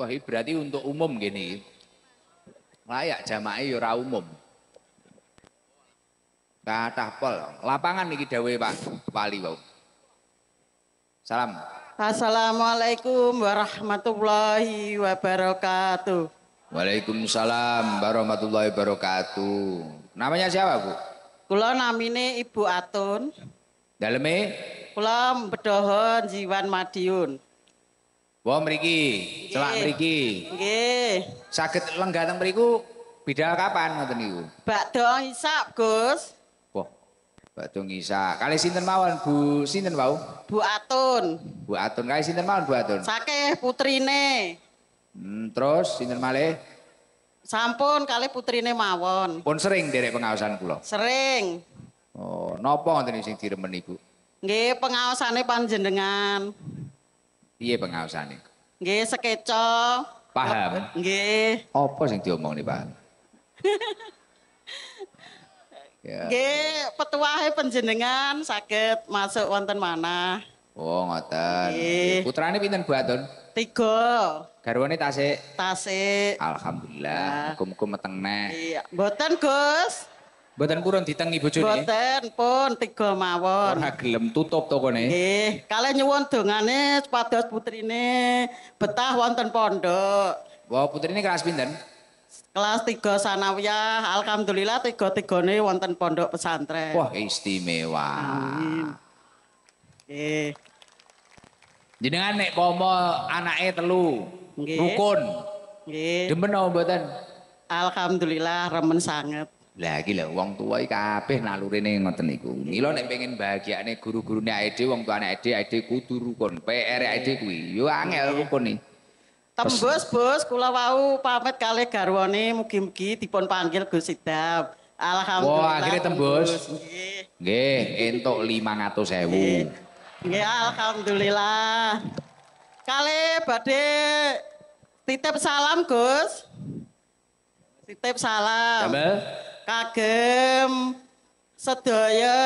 Wah, berarti untuk umum gini. Layak jamaah yura ya umum. Kathah pol. Lapangan iki dawuhe Pak Wali wae. Salam. Assalamualaikum warahmatullahi wabarakatuh. Waalaikumsalam warahmatullahi wabarakatuh. Namanya siapa, Bu? Kula namine Ibu Atun. Daleme? Kula Bedohon Jiwan Madiun. Wah mriki, celak mriki. Nggih. Saged lenggah teng mriku bidal kapan ngoten niku? doang isap, Gus. Batu Isa. Kali sinten mawon Bu sinten mau? Bu Atun. Bu Atun kali sinten mawon Bu Atun? Sake putrine. Hmm, terus sinten malih? Sampun kali putrine mawon. Pun sering derek pengawasan kula. Sering. Oh, nopo ngoten sing diremeni Bu? Nggih, pengawasane panjenengan. Piye pengawasane? Nggih, sekeco. Paham. Nggih. Apa sing diomongne, Pak? [LAUGHS] Ya. Nggih, petuahe panjenengan saged masuk wonten mana? Oh, ngoten. Putrane pinten Bu Atun? Tiga. Garwane tasik? Tasik. Alhamdulillah. Muga-muga ya. meteng nek. Iya, mboten Gus. Mboten purun ditengi bojone. Mboten pun tiga mawon. Ora gelem tutup tokone. Nggih, kalih nyuwun dongane supados putrine betah wonten pondok. Wah, wow, putrine kelas pinten? kelas tiga sanawiyah alhamdulillah tiga-tigane wonten pondok pesantren. Wah, istimewa. Amin. Nggih. Jenengan nek pomo anaknya telu. Nggih. Rukun. Nggih. Demen apa mboten? Alhamdulillah remen sangat. Lagi Lah iki tua ika tuwa naluri kabeh nalurine ngoten niku. Mila nek pengen bahagiane guru-gurune ae dhewe wong tuane ae dhewe kudu rukun. PR ae kuwi. Yo angel rukun nih. Tembus bos kula wau pamit kalih garwane mugi-mugi dipun panggil Gus Sidap. Alhamdulillah. Wah, akhirnya tembus. Nggih, entuk 500.000. Nggih, alhamdulillah. Kali badhe titip salam, Gus. Titip salam. Sambil. Kagem sedaya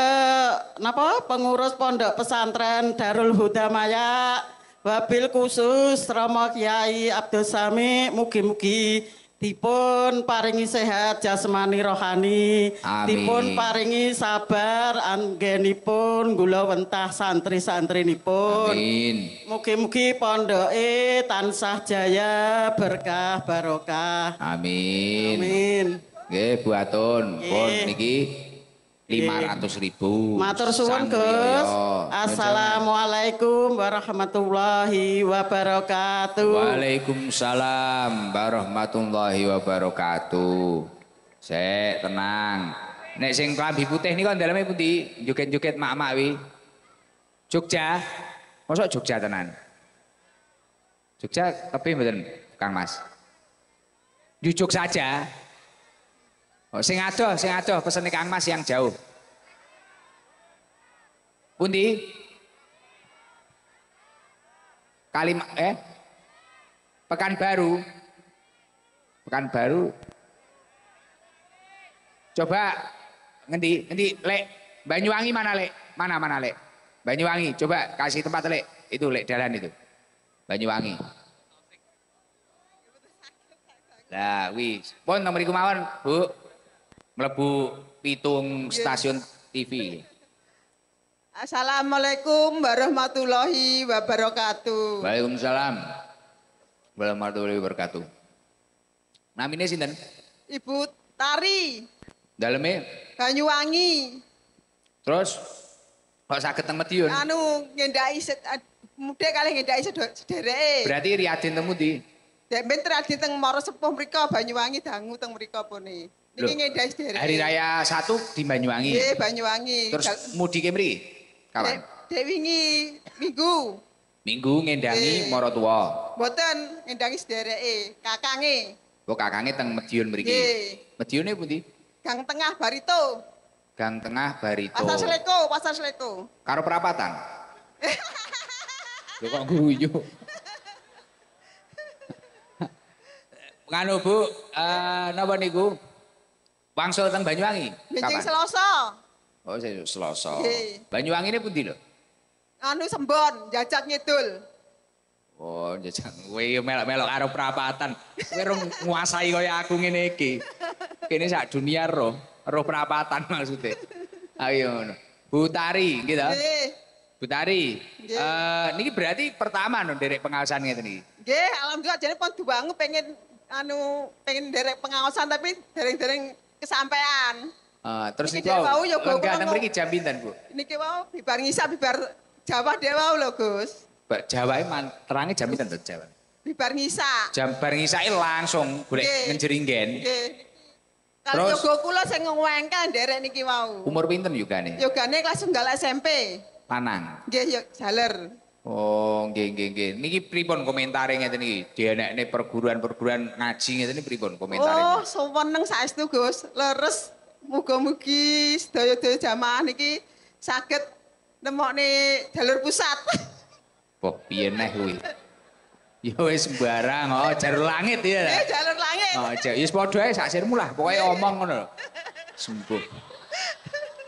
napa pengurus pondok pesantren Darul Huda Maya Wabil khusus Romo Kiai Abdul Sami mugi-mugi dipun paringi sehat jasmani rohani Amin. dipun paringi sabar anggenipun gula wentah santri-santrinipun mugi-mugi pondoke tansah jaya berkah barokah Amin Amin nggih Bu Atun pun niki Iya. lima ratus ribu. Matur suwun Gus. Iya, Assalamualaikum warahmatullahi wabarakatuh. Waalaikumsalam warahmatullahi wabarakatuh. Sek tenang. Nek sing klambi putih niku dalamnya putih. Joget-joget mak-mak wi. Jogja. Mosok Jogja tenan. Jogja tapi mboten Kang Mas. Jujuk saja. Oh, sing adoh, sing adoh pesen Kang Mas yang jauh. Pundi? Kalim eh Pekanbaru. Pekanbaru. Coba ngendi? Ngendi, Lek? Banyuwangi mana, Lek? Mana mana, Lek? Banyuwangi, coba kasih tempat, Lek. Itu, Lek, jalan itu. Banyuwangi. Lah, wis. Pun nomor iku mawon, Bu melebu pitung stasiun TV. Assalamualaikum warahmatullahi wabarakatuh. Waalaikumsalam. Warahmatullahi wabarakatuh. Namine sinten? Ibu Tari. Daleme? Banyuwangi. Terus kok saged teng Medion? Anu set mude kali ngendaki sedereke. Berarti riadin teng pundi? Dek ben riadin teng Moro Sepuh mereka Banyuwangi dangu teng mriku pone. Loh, hari raya satu di Banyuwangi. Iya, Banyuwangi. Terus mudik kemri? Kapan? Dewi minggu. Minggu ngendangi e. tuwa. Boten ngendangi e, kakange. Oh, kakange teng Madiun mriki. Eh. Madiune pundi? Gang Tengah Barito. Gang Tengah Barito. Pasar Seleko, Pasar Seleko. Karo perapatan. [LAUGHS] Lho kok guyu. Kanu [LAUGHS] Bu, eh uh, napa niku? Wangsul teng Banyuwangi. Kapan? Selasa. Oh, saya Selasa. Banyuwangi ini pundi lho? Anu Sembon, jajak ngidul. Oh, jajak kowe melok-melok karo perapatan. Kowe rung nguasai kaya aku ngene iki. Kene sak dunia roh, roh perapatan maksudnya. Ayo ngono. Butari gitu. Nggih. Butari. Eh uh, berarti pertama nih derek pengawasan gitu nih. Nggih, alhamdulillah jadi pon duwangu pengen anu pengen derek pengawasan tapi dereng-dereng kesampaian. Uh, ah, terus niki itu wau yo ya, lenggah nang mriki jam pinten, Bu? Niki wau bibar ngisa bibar Jawa dhewe wau lho, Gus. Jawae terange jam pinten to Jawa? Bibar ngisa. Jam bar ngisake langsung golek okay. ngenjeringgen. Nggih. Okay. Terus yoga kula sing wengkel nderek niki wau. Umur pinten yogane? Yogane kelas 1 SMP. panang Nggih, yo jaler. Oh, nggih nggih nggih. Niki pripun komentare ngeten iki? Dienekne perguruan-perguruan ngaji ngeten niki pripun komentare? Oh, seneng saestu, Gus. Leres muga-mugi sedaya-daya jamaah niki saged nemokne jalur pusat. [LAUGHS] Wah, piye neh kuwi? Ya wis sembarang, oh jalur langit ya. Iya, jalur langit. Oh, ya wis padha ae sak sirmu lah, pokoke omong ngono lho. Sembuh.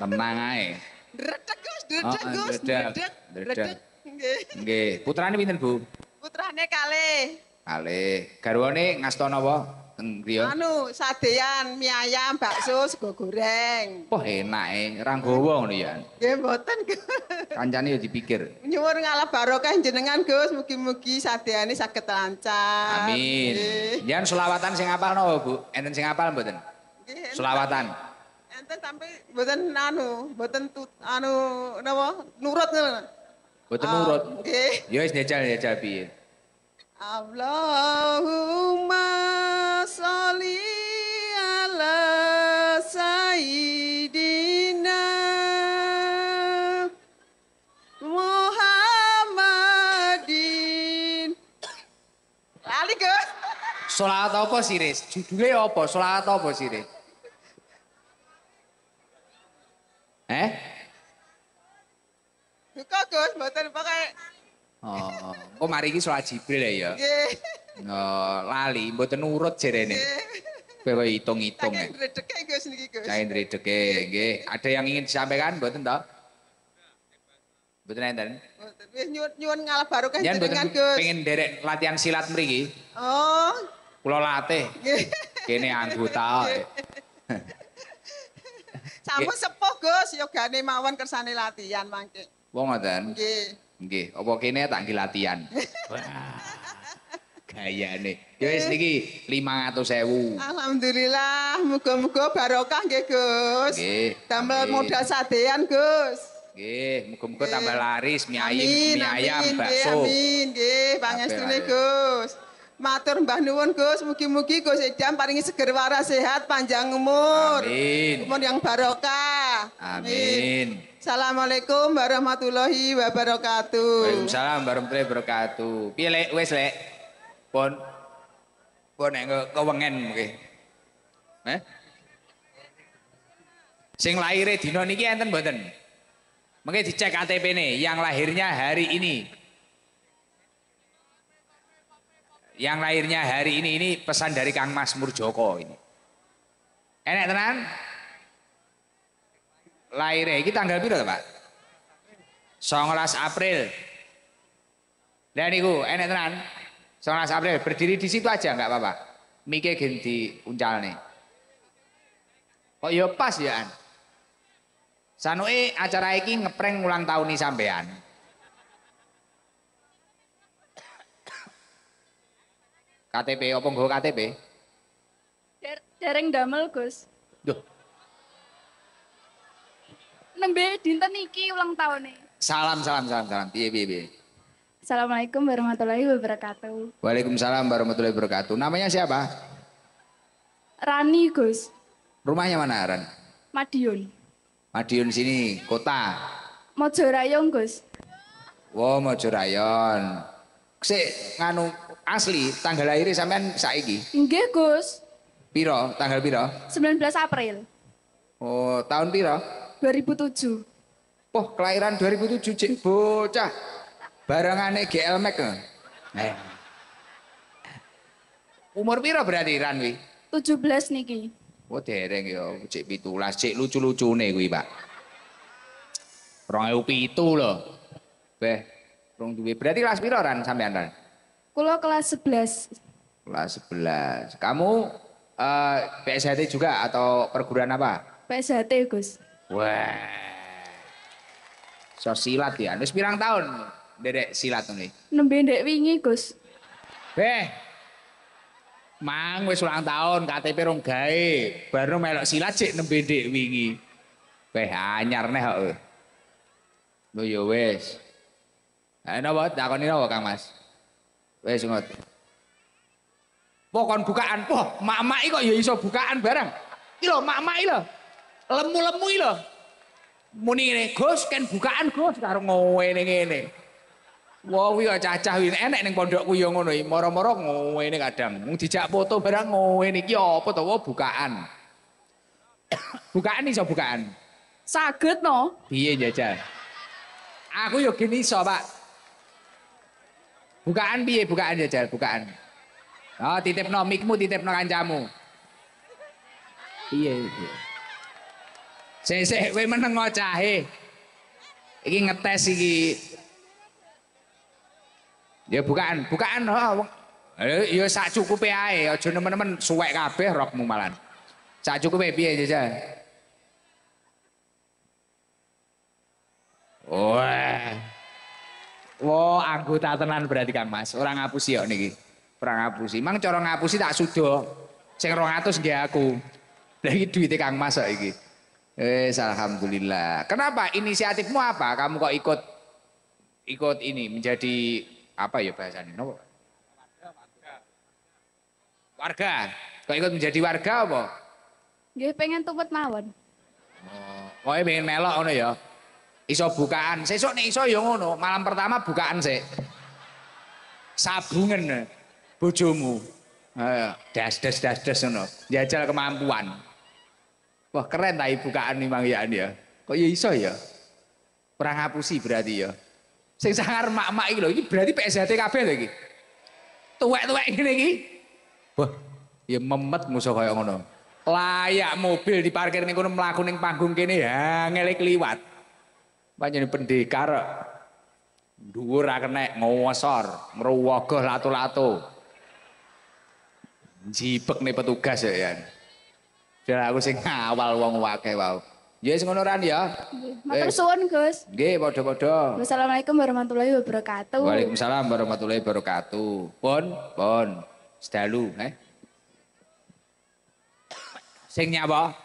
Tenang ae. Dredeg, Gus, oh, dredeg, Gus, dredeg. Dredeg. Nggih. Putrane pinten, Bu? Putrane Kale. Kale. Garwane ngasta napa? Griya. Anu, sadean, mie ayam, bakso, sego goreng. Wah, enake. Ra nggawa ngono ya. Nggih, mboten. Kancane ya dipikir. Nyuwun ngalah barokah jenengan, Gus. Mugi-mugi sadeane saged lancar. Amin. Yen selawatan sing apal napa, Bu? Enten sing apal mboten? Nggih. Selawatan. Enten sampai mboten anu, mboten anu napa? Nurut ngono. Boten urut. Ya wis njajal njajal piye. Allahumma sholli ala Sayyidina Muhammadin. Lali, Gus. Salat apa sih, Ris? Judule apa? Salat apa sih, Ris? Eh? Duka Gus, mboten pokoke. Oh, kok mari iki salah Jibril ya. Nggih. Oh, lali mboten urut, jerene. Nggih. Kowe hitung-hitung. Cain dredeke Gus niki Gus. Cain dredeke, nggih. Ada yang ingin disampaikan mboten to? Betul nih, Dan. Nyuwun ngalah baru kan jaringan Gus. Pengen derek latihan silat mriki. Oh. Kulo latih. Kene anggota. [LAUGHS] Eh. Sampun sepuh Gus, yogane mawon kersane latihan mangke. Wong ngoten. Nggih. Nggih, apa kene tak nggih latihan. [LAUGHS] Gaya nih. Ya wis niki 500.000. Alhamdulillah, muga-muga barokah nggih, Gus. Nggih. Tambah modal sadean, Gus. Nggih, muga-muga tambah laris mie ayam, mie ayam, bakso. Amin, nggih, pangestune Gus. Matur mbah nuwun Gus, mugi-mugi Gus Idam paringi seger waras sehat panjang umur. Amin. Umur yang barokah. Amin. Amin. Assalamualaikum warahmatullahi wabarakatuh. Waalaikumsalam warahmatullahi wabarakatuh. Piye lek wis lek? Pon pon nek kewengen mungkin. Eh? Sing lahir dina niki enten mboten? Mungkin dicek KTP-ne yang lahirnya hari ini. Yang lahirnya hari ini ini pesan dari Kang Mas Murjoko ini. Enak tenan? lahir ini tanggal berapa? Pak? 19 April. Lah niku enak tenan. 19 April berdiri di situ aja nggak apa-apa. ganti uncal nih. Kok ya pas ya an. Sanoe acara ini ngepreng ulang tahun nih sampean. KTP opo nggo KTP? Dereng damel, Gus. Duh, nembe dinten iki ulang tahun nih. Salam, salam, salam, salam. Piye, piye, piye. Assalamualaikum warahmatullahi wabarakatuh. Waalaikumsalam warahmatullahi wabarakatuh. Namanya siapa? Rani, Gus. Rumahnya mana, Ran? Madiun. Madiun sini, kota. Mojorayon, Gus. Wow, Mojorayon. Si, nganu asli tanggal lahir sampean saiki? Nggih, Gus. Piro? Tanggal piro? 19 April. Oh, tahun piro? 2007. Poh, kelahiran 2007 cek bocah. Barengane GL Mac. Eh. eh. Umur piro berarti Ran kuwi? 17 niki. Oh dereng ya cek 17 cek lucu-lucune kuwi, Pak. 2007 lho. Beh, rong duwe. Berarti kelas piro Ran sampean Ran? Kula kelas 11. Kelas 11. Kamu eh uh, PSHT juga atau perguruan apa? PSHT, Gus. Wah. So silat ya. Wis pirang tahun Dedek silat nih? Nembe ndek wingi, Gus. Beh. Mang wis ulang tahun KTP rong gawe. Baru melok silat sik nembe ndek wingi. Beh anyar neh kok. Lho ya wis. Ayo napa takoni napa Kang Mas? Wis ngot. Pokon bukaan, poh mak-mak kok ya iso bukaan barang. Iki lho mak-mak lho lemu-lemu lho. Muni ngene, Gus, ken bukaan Gus karo ngene ngene. Wah, wih, cacah wih, enek neng pondokku yang ngono moro moro ngowe ngene kadang. mau dijak foto barang ngowe iki yo foto, Wah, bukaan. bukaan nih so bukaan. sakit no. Iya jaja, Aku yuk gini so Pak. Bukaan biye bukaan jajal, bukaan. Oh, titipno mikmu, titipno kancamu. iya. piye. Sik-sik kowe meneng ocahe. Iki ngetes iki. Ya bukaan, bukaan. Oh, ya sak cukupe ae, aja nemen-nemen suwek kabeh rokmu malan. Sak cukupe piye aja. Wah. Wah, anggota tenan berarti Kang Mas. Ora ngapusi yo niki. Ora ngapusi. Mang cara ngapusi tak sudo. Sing 200 nggih aku. Lah iki Kang Mas kok iki alhamdulillah. Kenapa? Inisiatifmu apa? Kamu kok ikut ikut ini menjadi apa ya bahasanya? Nopo? Warga. Kok ikut menjadi warga apa? Gue pengen tuwet mawon. Oh, kowe oh, pengen melok ngono ya. Iso bukaan. Sesuk nih iso ya ngono, malam pertama bukaan sih. Sabungan, eh, bojomu. Ayo, das das das das ngono. Jajal kemampuan. Wah keren tadi bukaan nih Mang Yaan ya. Kok ya iso ya? Kurang ngapusi berarti ya. Sing sangar mak-mak iki lho, iki berarti PSHT kabeh lho iki. Tuwek-tuwek ngene Wah, ya memet musuh kaya ngono. Layak mobil diparkir ning kono mlaku ning panggung kene ya ngelik liwat. banyak pendekar dhuwur ra ngosor, ngruwogoh latu-latu. Jibek nih petugas ya. ya. Jadi aku sing ngawal wong wakai wae. Ya wis ngono ran ya. Matur suwun, Gus. Nggih, padha-padha. Wassalamualaikum warahmatullahi wabarakatuh. Waalaikumsalam warahmatullahi wabarakatuh. Pun, pun. Sedalu, eh. Sing nyapa?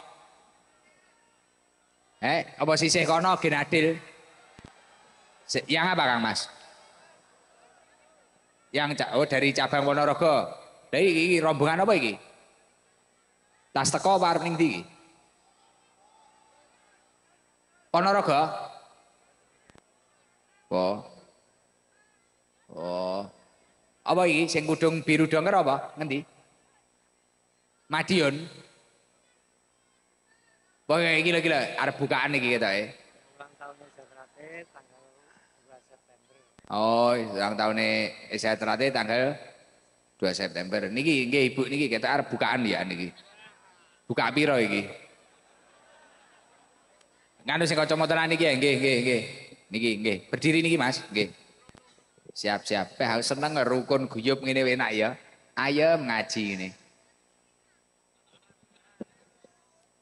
Eh, apa sisih kono ginadil Yang apa, Kang Mas? Yang oh dari cabang wonorogo dari iki rombongan apa iki? Tas teko apa arep ning ndi iki? Ponorogo? Oh. Oh. Apa iki sing kudung biru donger apa? Ngendi? Madiun. Pokoke ya, iki lho iki lho arep bukaan iki ketoke. Ulang tahunnya Jakarta tanggal 2 September. Oh, ulang tahunnya e Jakarta tanggal 2 September. Niki nggih Ibu niki ketok arep bukaan ya niki. Buka piro iki? Nganu sing motoran niki ya, nggih nggih nggih. Niki nggih, berdiri niki Mas, nggih. Siap siap. Peh seneng rukun guyub ngene enak ya. Ayo ngaji ini.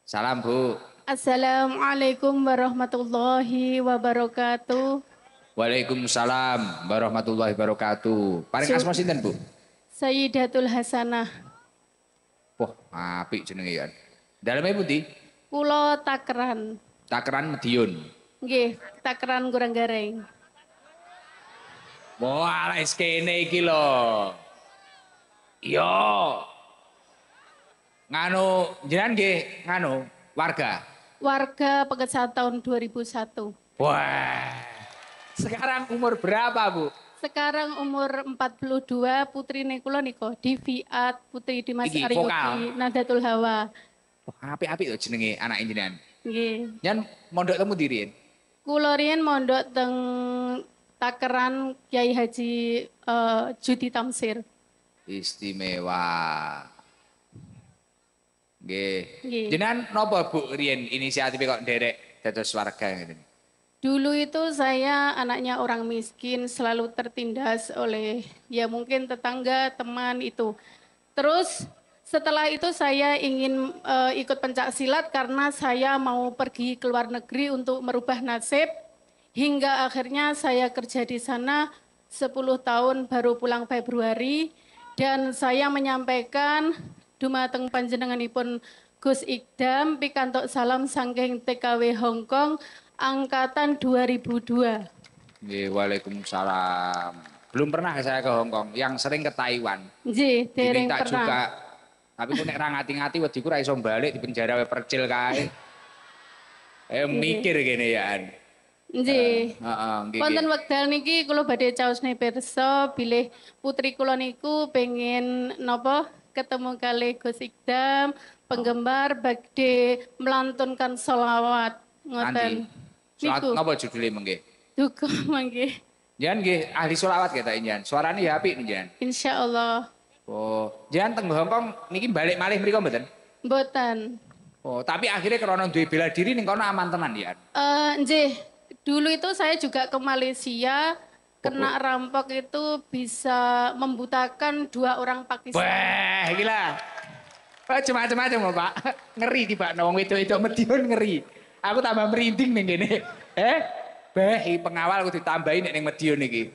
Salam Bu. Assalamualaikum warahmatullahi wabarakatuh. Waalaikumsalam warahmatullahi wabarakatuh. Paling asma sinten Bu? Sayyidatul Hasanah. Wah, apik jenenge ya. Daleme di? Kula Takeran. Takeran Medion. Nggih, Takeran Kurang Gareng. Wah, ala kene iki lho. Iya. Nganu, jenengan nggih nganu warga. Warga Pegesan tahun 2001. Wah. Sekarang umur berapa, Bu? sekarang umur 42 Putri Nekulo niko di Fiat Putri Dimas Iki, Aryogi Nadatul Hawa. oh, api api tuh jenenge anak ini Nggih. Nyan mondok temu diriin. Kulo mondok teng takaran Kiai Haji uh, Judi Tamsir. Istimewa. Nggih. Jenengan nopo Bu riyen inisiatif kok nderek dados warga ngene? Dulu itu saya anaknya orang miskin, selalu tertindas oleh ya mungkin tetangga, teman itu. Terus setelah itu saya ingin e, ikut pencak silat karena saya mau pergi ke luar negeri untuk merubah nasib. Hingga akhirnya saya kerja di sana 10 tahun baru pulang Februari dan saya menyampaikan dumateng panjenenganipun Gus Ikdam pikantuk salam sangking TKW Hongkong angkatan 2002. Nggih, Waalaikumsalam. Belum pernah ya saya ke Hong Kong, yang sering ke Taiwan. Nggih, dereng pernah. juga. Tapi ku nek ra ngati-ngati wedi ku ra iso bali di penjara we percil kae. Ya, eh mikir gini ya. Nggih. Heeh, nggih. Wonten wekdal niki kula badhe ne pirsa bilih putri kula niku pengen napa ketemu kali Gus Ikdam, penggemar bagde melantunkan selawat ngoten. Niku. napa judulnya mengge? Duka [LAUGHS] mengge. Jangan nggih ahli sholawat kita injan. Suaranya ya jangan. Insya Allah. Oh, jangan tengah Hongkong niki balik malih mereka beten. Beten. Oh, tapi akhirnya karena duwe bela diri nih karena aman tenan ya. Eh, uh, Dulu itu saya juga ke Malaysia kena oh, oh. rampok itu bisa membutakan dua orang Pakistan. Wah, gila. Cuma-cuma aja macam, Pak. [LAUGHS] Ngeri tiba nah, wong itu itu medion ngeri. Aku tambah merinding nih gini. Eh, beh, pengawal aku ditambahin nih medio nih. gini.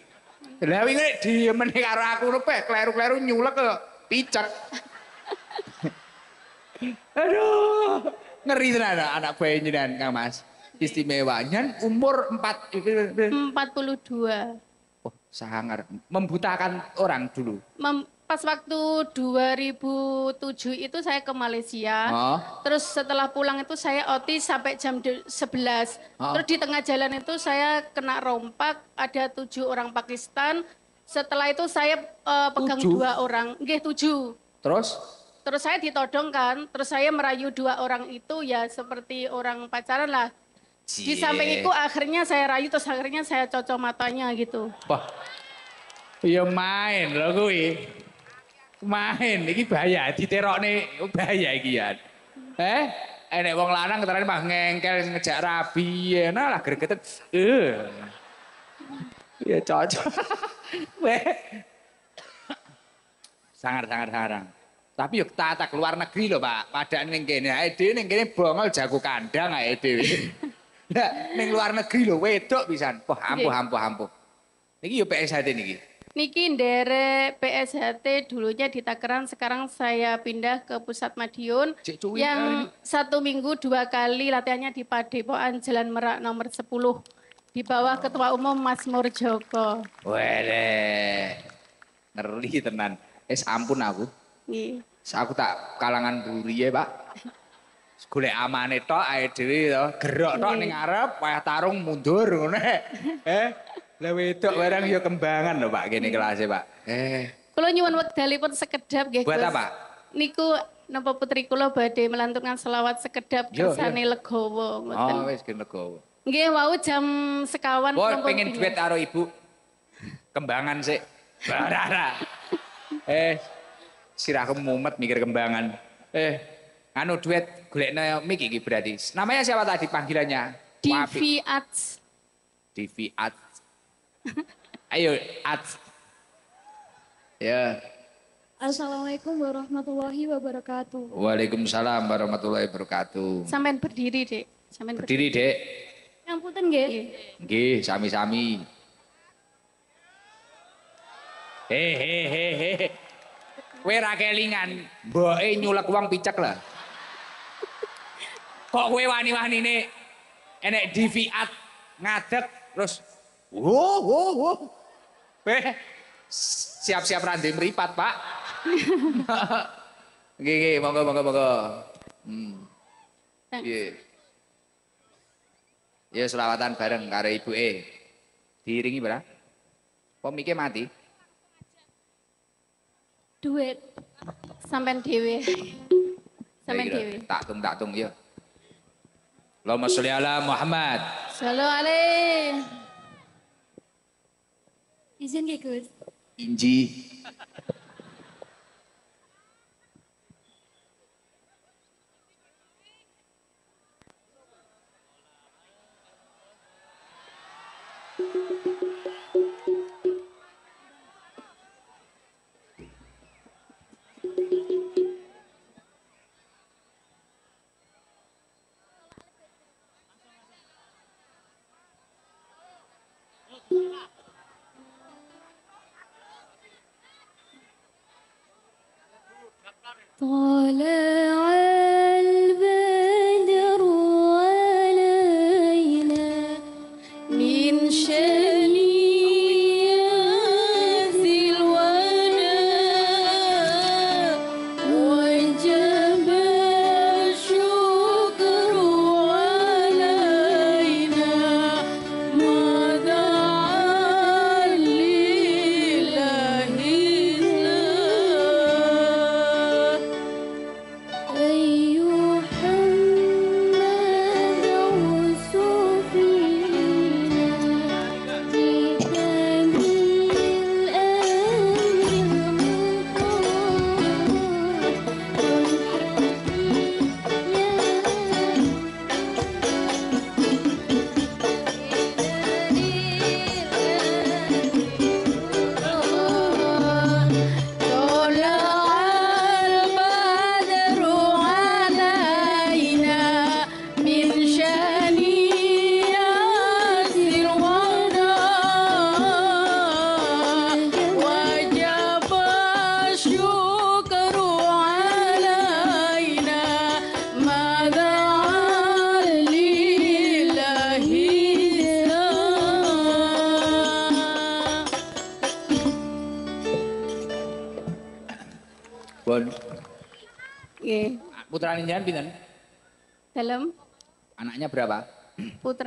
Lalu ini dia karo aku rupek kleru-kleru nyulek ke picet. [LAUGHS] Aduh, ngeri tenan anak bayi dan Kang Mas. Istimewa. Nyan umur 4 42. Oh, sangar. Membutakan orang dulu. Mem pas waktu 2007 itu saya ke Malaysia. Oh. Terus setelah pulang itu saya otis sampai jam 11. Oh. Ah. Terus di tengah jalan itu saya kena rompak, ada tujuh orang Pakistan. Setelah itu saya uh, pegang tujuh. dua orang, nggih tujuh. Terus? Terus saya ditodong kan, terus saya merayu dua orang itu ya seperti orang pacaran lah. Cie. Di samping itu akhirnya saya rayu, terus akhirnya saya cocok matanya gitu. Wah, ya main loh gue main ini bahaya nih, oh, bahaya iki ya eh enek wong lanang ketarane mah ngengkel ngejak rabi ya, nah lah gregetet eh ya cocok [LAUGHS] weh sangar sangar sarang tapi yuk tata keluar negeri loh pak pada ning kene ae kene bongol jago kandang ae dhewe nah, [LAUGHS] neng luar negeri loh wedok bisa poh ampuh ampuh ampuh yuk yo PSHT nih. Niki ndere PSHT dulunya di Takerang, sekarang saya pindah ke Pusat Madiun. Cuy, yang kan. satu minggu dua kali latihannya di Padepokan Jalan Merak nomor 10 di bawah oh. Ketua Umum Mas Murjoko. Wede, ngeri tenan. Es eh, ampun aku. Iya. Aku tak kalangan buri ya Pak. Gule amane tok ae to, gerok tok iya. ning arep, wayah tarung mundur Eh, lah wedok barang ya kembangan lho Pak kene hmm. kelasnya Pak. Eh. Kula nyuwun wedalipun sekedap nggih Buat apa? Niku napa putri kula badhe melantunkan selawat sekedap kersane legowo ngoten. Oh wis gen legowo. Nggih wau jam sekawan kok pengen duit karo ibu. Kembangan sik. Barara. eh sirahku mumet mikir kembangan. Eh anu duet golekna mik iki berarti. Namanya siapa tadi panggilannya? Divi Ats. Divi Ats. Ayo, at. Ya. Assalamualaikum warahmatullahi wabarakatuh. Waalaikumsalam warahmatullahi wabarakatuh. Sampai berdiri, Dek. Sampai berdiri, berdiri, Dek. Yang puten nggih. Nggih, sami-sami. Hehehehe. Kowe ra kelingan, mboke nyulek wong picek lah. Kok kowe wani nih? enek diviat ngadeg terus Wow, wow, wow. Weh, siap-siap rande meripat, Pak. Gigi, [LAUGHS] monggo, monggo, monggo. Hmm. Iya. Ya selawatan bareng karo ibu E. Diiringi berapa? Pemikir mati. Duit. Sampai dewi. Sampai ya, dewi. Tak tung, tak tung, ya. Allahumma sholli ala Muhammad. Sallu alaihi. duyên gây cứ Inji Thank you. طالع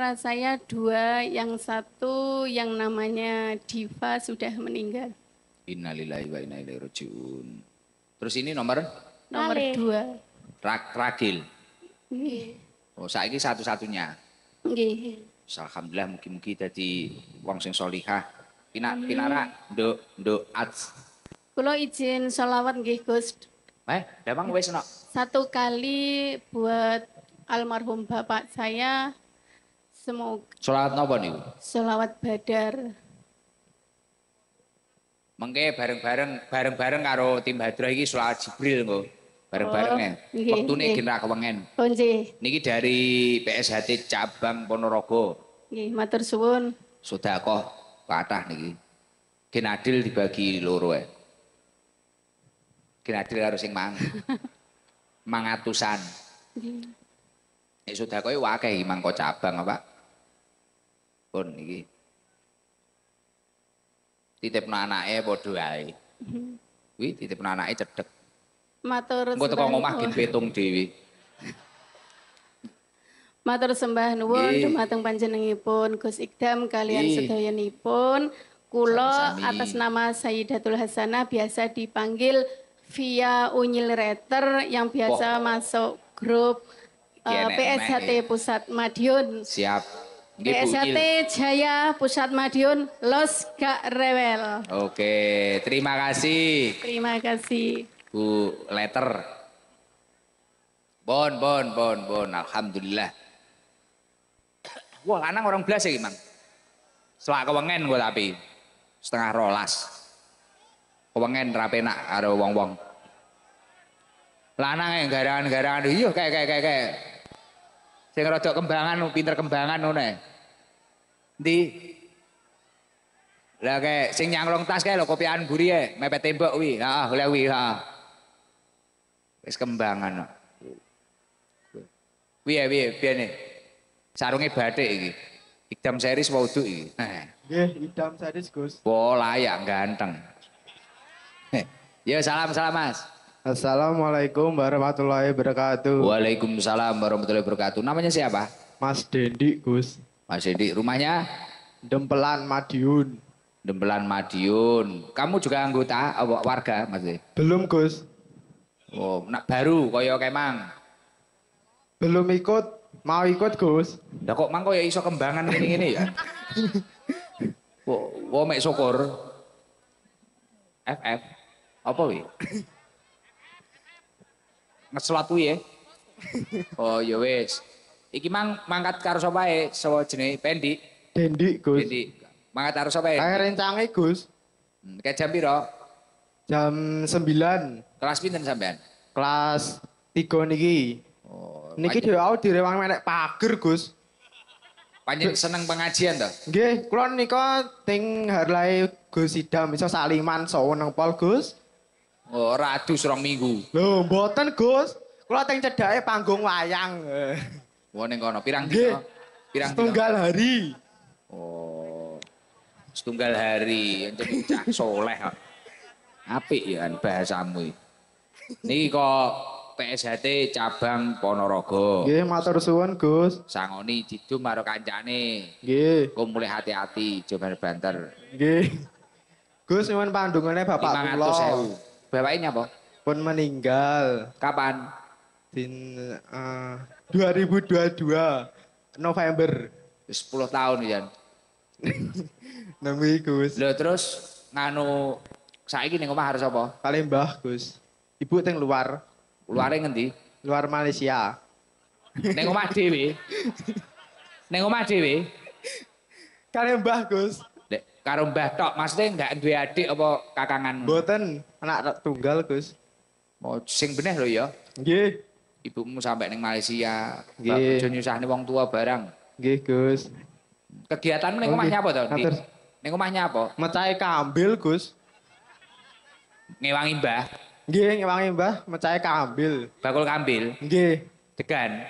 antara saya dua, yang satu yang namanya Diva sudah meninggal. Innalillahi wa inna ilaihi rajiun. Terus ini nomor? Nomor Lali. dua. Rak, ragil. Nggih. Oh, saiki satu-satunya. Nggih. Alhamdulillah mungkin-mungkin jadi wong sing solihah. Pina, pinarak, nduk, nduk, at. Kula izin selawat nggih, Gus. Eh, memang wis no. Satu kali buat almarhum bapak saya Semoga. Sholawat apa nih? Sholawat Badar. Mengke bareng-bareng, bareng-bareng karo tim Badra iki sholawat Jibril nggo. Bareng-bareng oh, ya. Waktu nih kira kewengen. Kunci. Oh, niki dari PSHT cabang Ponorogo. Nggih, matur suwun. Sudah kok patah niki. Genadil dibagi loro ya. Genadil harus yang mang. [LAUGHS] mangatusan. Nggih. Nek sudah kowe wakai mangko cabang apa? kon iki titipno anake padha ae mhm. kuwi anak anake cedhek matur sembah teko ngomong makin petung dhewe matur sembah nuwun dumateng panjenenganipun, Gus Ikdam kalian sedayanipun kula atas nama Sayyidatul Hasanah biasa dipanggil via Unyil Reter yang biasa masuk grup uh, eh, PSHT Pusat Madiun. Siap. PSAT Jaya Pusat Madiun Los Gak Rewel. Oke, terima kasih. Terima kasih. Bu Letter. Bon, bon, bon, bon. Alhamdulillah. Wah, anak orang belas ya, Imang. Selak kewengen gue tapi. Setengah rolas. Kewengen rapenak ada wong-wong. Lanang yang garangan-garangan. Iya, kayak, kayak, kayak, kayak. Sing rada kembangan pinter kembangan ngono Di, Lah kayak sing nyanglong tas kayak lo kopi anburi ya, mepet tembok wi. Heeh, lewi ha, heeh. Wis kembangan ya wi, biar nih, sarungnya batik iki. Idam series wudu iki. Eh. Nggih, idam series Gus. Wah, layak ganteng. Eh, ya salam-salam Mas. Assalamualaikum warahmatullahi wabarakatuh. Waalaikumsalam warahmatullahi wabarakatuh. Namanya siapa? Mas Dendi, Gus. Mas Dendi, rumahnya? Dempelan Madiun. Dempelan Madiun. Kamu juga anggota oh, warga, Mas Dendi? Belum, Gus. Oh, nak baru koyo kemang. Belum ikut, mau ikut, Gus. Lah kok mang koyo iso kembangan ini ngene ya? [LAUGHS] wo, wo mek syukur. FF. Apa wi? ngeslat kuwi ya. [LAUGHS] Oh ya wis. Iki mang mangkat karo sapa ae? Sewa jenenge Pendi. Dendi, Gus. Dendi. Mangkat karo sapa e? ae? rencange, Gus. Hmm, kayak jam piro? Jam 9. Kelas pinten sampean? Kelas 3 niki. Oh. Niki dhewe awal direwang menek pager, Gus. Panjen seneng pengajian to? Nggih, kula nika ting harlae Gus Idam iso saliman saweneng pol Gus oh, ratu rong minggu. Lho, mboten, Gus. Kula teng cedhake panggung wayang. Wo ning kono pirang dina? Pirang Setunggal dino? hari. Oh. Setunggal hari yen cak soleh Apik ya bahasamu iki. kok PSHT cabang Ponorogo. gih matur suwun, Gus. Sangoni jitu karo kancane. gih, Kok mulai hati-hati, jobar banter. gih, Gus nyuwun pandungannya Bapak kula. 500.000. Bapaknya apa? Pun meninggal. Kapan? Di uh, 2022 November. 10 tahun ya. [LAUGHS] Nami Gus. Lho terus nganu saya ning omah harus apa? Kali Mbah Gus. Ibu teng luar. Luare ngendi? Luar Malaysia. Ning omah dhewe. [LAUGHS] Ning omah dhewe. Kali Mbah Karo mbah tok, maksudnya enggak duwe adik apa kakangan? Mboten, anak tunggal, Gus. Mau oh, sing bener lho ya. Nggih. Ibumu sampai ning Malaysia, Nggih. bojo nyusahne wong tua barang. Nggih, Gus. Kegiatan ning oh, omahnya apa to? Ning omahnya apa? Mecahi kambil, Gus. Ngewangi mbah. Nggih, ngewangi mbah, mecahi kambil. Bakul kambil. Nggih. Degan.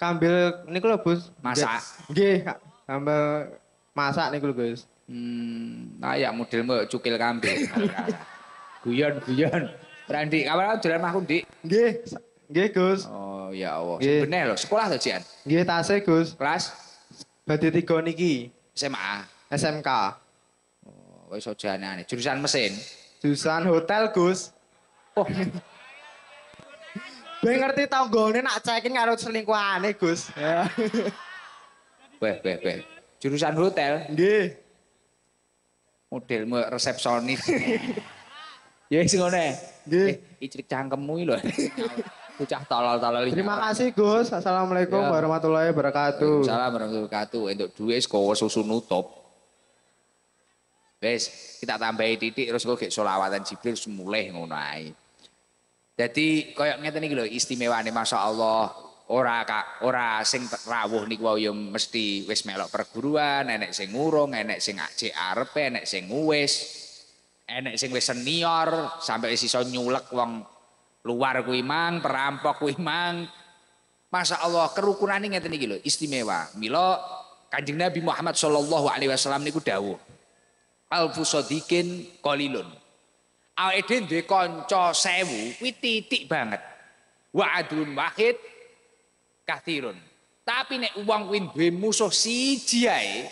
Kambil niku lho, Gus. Masak. Nggih, kambil masak nih lho, Gus. Hmm, nah ya model mau cukil kambing. Guyon-guyon. [LAUGHS] Randi, kapan jalan aku di gih gih Gus. Oh, ya Allah. Sing bener sekolah tuh Cian? Gih, tase, Gus. Kelas Badi 3 niki. SMA. SMK. Oh, jalan sojanane. Jurusan mesin. Jurusan hotel, Gus. Oh. Gue [LAUGHS] ngerti ini nak cekin karo selingkuhane, Gus. Weh, weh, weh. Jurusan hotel? gih modelmu resepsionis. [LAUGHS] Ya wis ngono e. Nggih. Eh, Icrik cangkemmu lho. Bocah [LAUGHS] tolol-tolol Terima kasih Gus. Assalamualaikum ya. warahmatullahi wabarakatuh. Waalaikumsalam warahmatullahi wabarakatuh. Untuk duit kowe susu nutup. Wis, kita tambahi titik terus kowe gek selawatan Jibril semulih ngono ae. Jadi koyok ngeten iki lho nih Masya Allah ora ora sing rawuh niku yang mesti wis melok perguruan, nenek sing ngurung, nenek sing ajek arep enek sing wis nenek sing wis senior sampai wis iso nyulek wong luar kuwi mang, perampok kuwi mang. Masya Allah ini ngerti nih lho, istimewa. milo Kanjeng Nabi Muhammad sallallahu alaihi wasallam niku dawuh. al fusodikin kolilun al dhewe duwe kanca titik banget. Wa adun wahid kathirun. Tapi nek uang kuwi duwe musuh siji ae,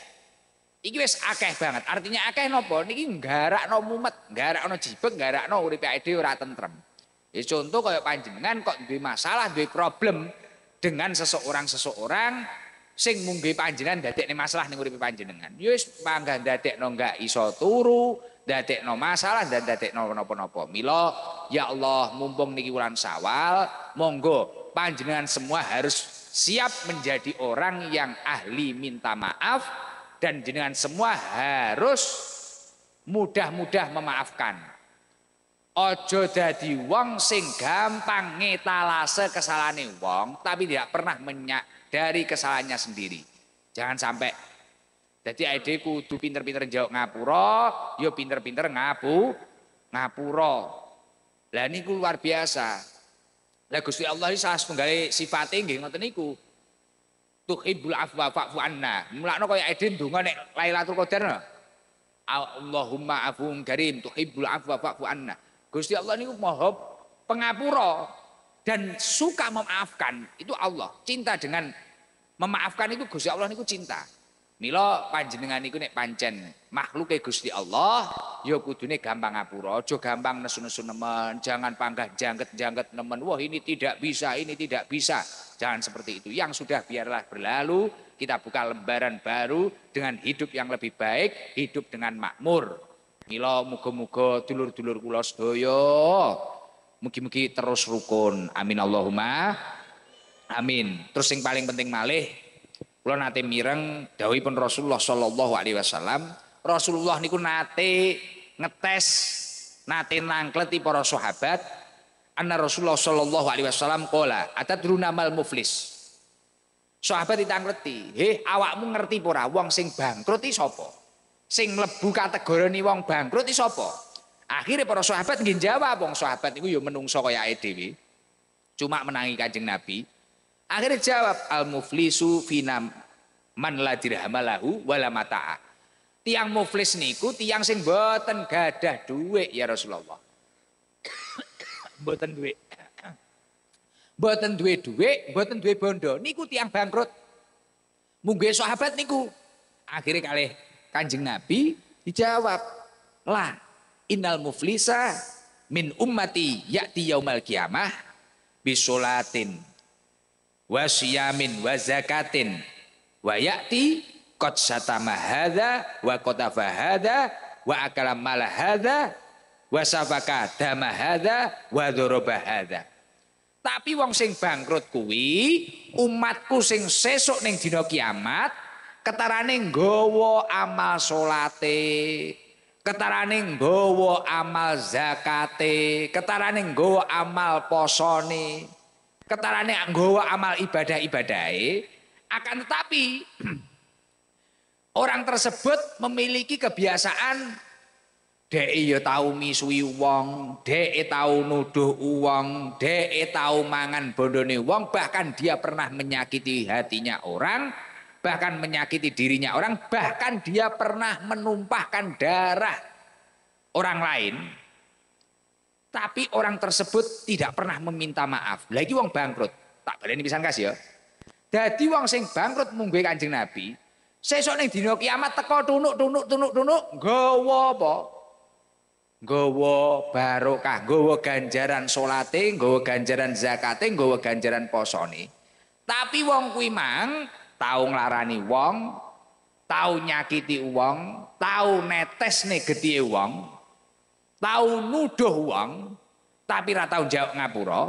iki wis akeh banget. Artinya akeh nopo Niki nggarakno mumet, nggarakno jibek, nggarakno uripe dhewe ora tentrem. Ya contoh kalau panjenengan kok duwe masalah, duwe problem dengan seseorang-seseorang sing mungge panjenengan dadekne masalah ning uripe panjenengan. Ya wis panggah dadekno enggak iso turu, dadekno masalah dan dadekno napa-napa. Mila ya Allah mumpung niki wulan Sawal, monggo panjenengan semua harus siap menjadi orang yang ahli minta maaf dan jenengan semua harus mudah-mudah memaafkan. Ojo dadi wong sing gampang ngetalase kesalahane wong tapi tidak pernah menyadari kesalahannya sendiri. Jangan sampai jadi ide kudu pinter-pinter jauh ngapuro, yo ya pinter-pinter ngapu, ngapuro. Lah ini luar biasa. Lah Gusti Allah iki salah setunggal sifate nggih ngoten niku. Tuhibul afwa fa'fu anna. Mulakno kaya Edin donga nek Lailatul Qadar. Allahumma afun karim tuhibul afwa fa'fu anna. Gusti Allah niku maha pengapura dan suka memaafkan itu Allah. Cinta dengan memaafkan itu Gusti Allah niku cinta. Mila panjenengan iku nek pancen makhluke Gusti Allah ya kudune gampang ngapura, aja gampang nesu-nesu nemen, jangan panggah jangket-jangket nemen. Wah, ini tidak bisa, ini tidak bisa. Jangan seperti itu. Yang sudah biarlah berlalu, kita buka lembaran baru dengan hidup yang lebih baik, hidup dengan makmur. Mila muga-muga dulur-dulur kula sedaya mugi-mugi terus rukun. Amin Allahumma. Amin. Terus yang paling penting malih Kula nate mireng pun Rasulullah sallallahu alaihi wasallam, Rasulullah niku nate ngetes nate nangkleti para sahabat anna Rasulullah sallallahu alaihi wasallam qala atadruna mal muflis. Sahabat ngerti "He, awakmu ngerti pora, wong sing bangkrut iki Sing mlebu kategori wong bangkrut iki Akhirnya para sahabat nggih jawab, wong sahabat itu yo ya menungso kaya dhewe. Cuma menangi Kanjeng Nabi, Akhirnya jawab al-muflisu finam man la dirhamalahu wala mata'a. Tiang muflis niku tiang sing boten gadah duit ya Rasulullah. [COUGHS] boten duit. [COUGHS] boten duwe duit, boten duwe bondo. Niku tiang bangkrut. Mungguh sahabat niku. Akhirnya kali Kanjeng Nabi dijawab, "La innal muflisa min ummati yakti yaumal kiamah bisolatin wa siyamin wa zakatin wa ya'ti qad satama hadza wa qatafa hadza wa akala mala hadza wa safaka dama hadza wa dzaraba hadza tapi wong sing bangkrut kuwi umatku sing sesuk ning dina kiamat ketarane nggawa amal salate ketarane nggawa amal zakate ketarane nggawa amal posone ketarane anggowa amal ibadah-ibadai akan tetapi [CLEARS THROAT] orang tersebut memiliki kebiasaan dee ya tahu misui wong, dee iya tahu nuduh uang, dee iya tahu mangan bodoni uang. bahkan dia pernah menyakiti hatinya orang, bahkan menyakiti dirinya orang, bahkan dia pernah menumpahkan darah orang lain tapi orang tersebut tidak pernah meminta maaf. Lagi wong bangkrut. Tak boleh bisa kasih ya. Jadi wong sing bangkrut mungguh Kanjeng Nabi, saya sesuk neng dino kiamat teko tunuk-tunuk tunuk-tunuk gowo apa? gowo barokah, gowo ganjaran solateng gowo ganjaran zakateng gowo ganjaran posoni. Tapi wong kui mang tahu ngelarani wong, tahu nyakiti wong, netes nih gede wong, tahu nuduh uang, tapi ra tahu jawab ngapura.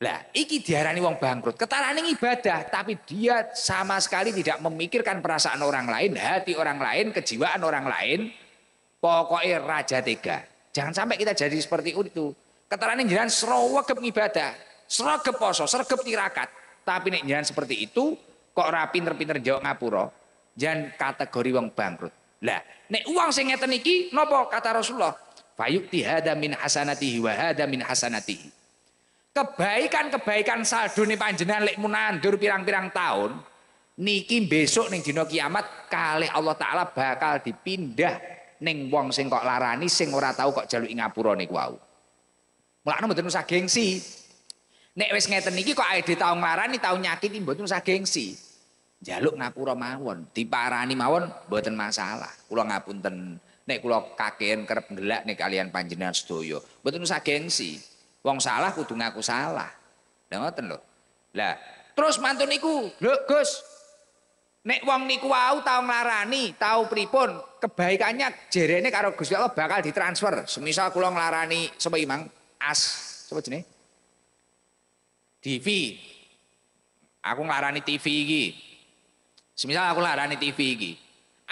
Lah, iki diarani wong bangkrut. ketarani ibadah, tapi dia sama sekali tidak memikirkan perasaan orang lain, hati orang lain, kejiwaan orang lain. Pokoknya raja tega. Jangan sampai kita jadi seperti itu. jalan jenengan ke ibadah, ke poso, ke tirakat. Tapi nek jangan seperti itu kok rapi pinter-pinter jawab ngapura. Jangan kategori wong bangkrut. Lah, nek uang sing ngeten iki napa kata Rasulullah? fayuk hada min hasanatihi wa hada min hasanatihi. Kebaikan-kebaikan saldo nih panjenengan lek munandur pirang-pirang tahun niki besok ning dina kiamat kali Allah taala bakal dipindah ning wong sing kok larani sing ora tahu kok jaluk ngapura niku wau. Mulane mboten usah gengsi. Nek wis ngeten niki kok ade tau nglarani tau nyakiti mboten usah gengsi. Jaluk ngapura mawon, diparani mawon buatan masalah. Kula ngapunten nek kulo kakean kerep ngelak nek kalian panjenengan sedaya. betul usah gengsi. Wong salah kudu ngaku salah. Lah ngoten lho. Lah, terus mantun niku, lho Gus, Nek wong niku wau tau nglarani, tau pripun, kebaikannya jerene karo Gusti Allah bakal ditransfer. Semisal kulo nglarani sapa Imang As, sapa jenenge? TV. Aku nglarani TV iki. Semisal aku larani TV iki.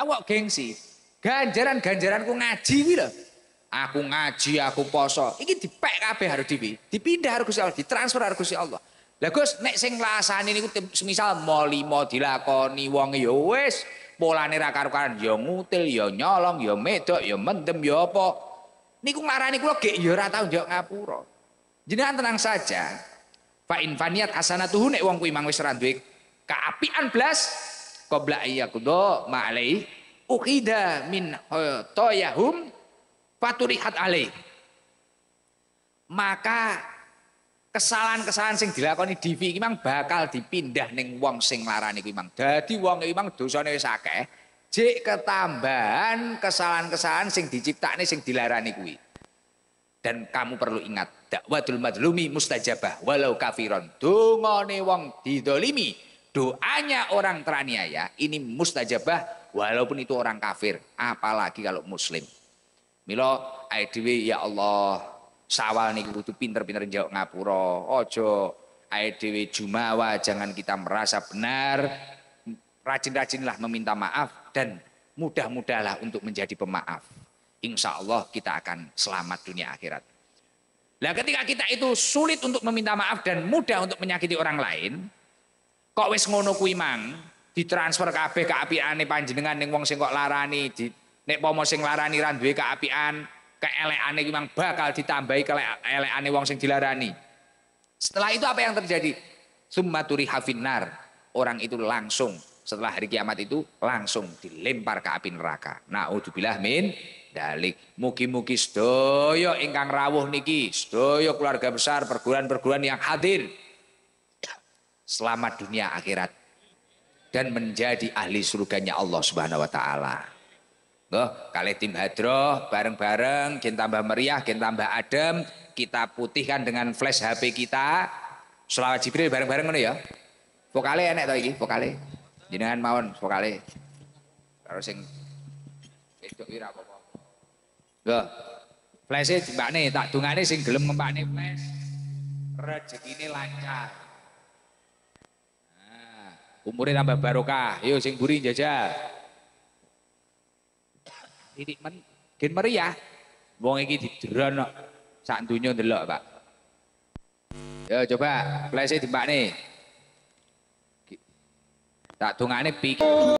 Awak gengsi. Ganjaran-ganjaranku ngaji kuwi lho. Aku ngaji, aku poso. Ini dipek kabeh harus TV. Dipindah harus Gusti Allah, ditransfer harus Gusti Allah. Lah Gus, nek sing nglasani niku semisal mau lima dilakoni wong ya wis, polane ra karo-karan ya ngutil, ya nyolong, ya medok, ya mendem, ya apa. Niku nglarani kula gek ya ora tau njok ngapura. Jenengan tenang saja. Fa in asana hasanatuhu nek wong kuwi mang wis ra duwe kaapian blas qabla ayyakdo ma'alai ukida min toyahum faturihat alai maka kesalahan-kesalahan sing dilakoni divi iki mang bakal dipindah ning wong sing larane iki mang dadi wong iki mang dosane wis akeh jek ketambahan kesalahan-kesalahan sing diciptakne sing dilarani kuwi dan kamu perlu ingat dakwatul madlumi mustajabah walau kafiron dungane wong didolimi doanya orang teraniaya ini mustajabah walaupun itu orang kafir, apalagi kalau muslim. Milo IDW ya Allah, sawal nih butuh pinter-pinter jauh ngapuro, Ojo IDW jumawa jangan kita merasa benar. Rajin-rajinlah meminta maaf dan mudah-mudahlah untuk menjadi pemaaf. Insya Allah kita akan selamat dunia akhirat. Nah ketika kita itu sulit untuk meminta maaf dan mudah untuk menyakiti orang lain, Kok wis ngono kuwi mang, ditransfer kabeh keapiane panjenengan ning wong sing kok larani, di, nek pomo sing larani ra duwe keapian, keelekane kuwi mang bakal ditambahi keelekane wong sing dilarani. Setelah itu apa yang terjadi? Summaturi hafinar. Orang itu langsung setelah hari kiamat itu langsung dilempar ke api neraka. Nauzubillah min dalik. muki muki sedaya ingkang rawuh niki, sedaya keluarga besar, perguruan-perguruan yang hadir selamat dunia akhirat dan menjadi ahli surganya Allah Subhanahu wa taala. Loh, kali tim hadroh bareng-bareng, gen tambah meriah, gen tambah adem, kita putihkan dengan flash HP kita. Selawat Jibril bareng-bareng ngono ya. Vokale enak to iki, vokale. Jenengan mawon vokale. Karo sing wedok ora apa-apa. Loh, flash-e mbakne tak dungane sing gelem mbakne flash. Rezekine lancar. Umurnya tambah barokah. Yo sing buri jajal. Titik men den meriah. Ya? Wong iki didron kok sak donya ndelok, Pak. Yo coba di mbak nih, Tak dongane pikir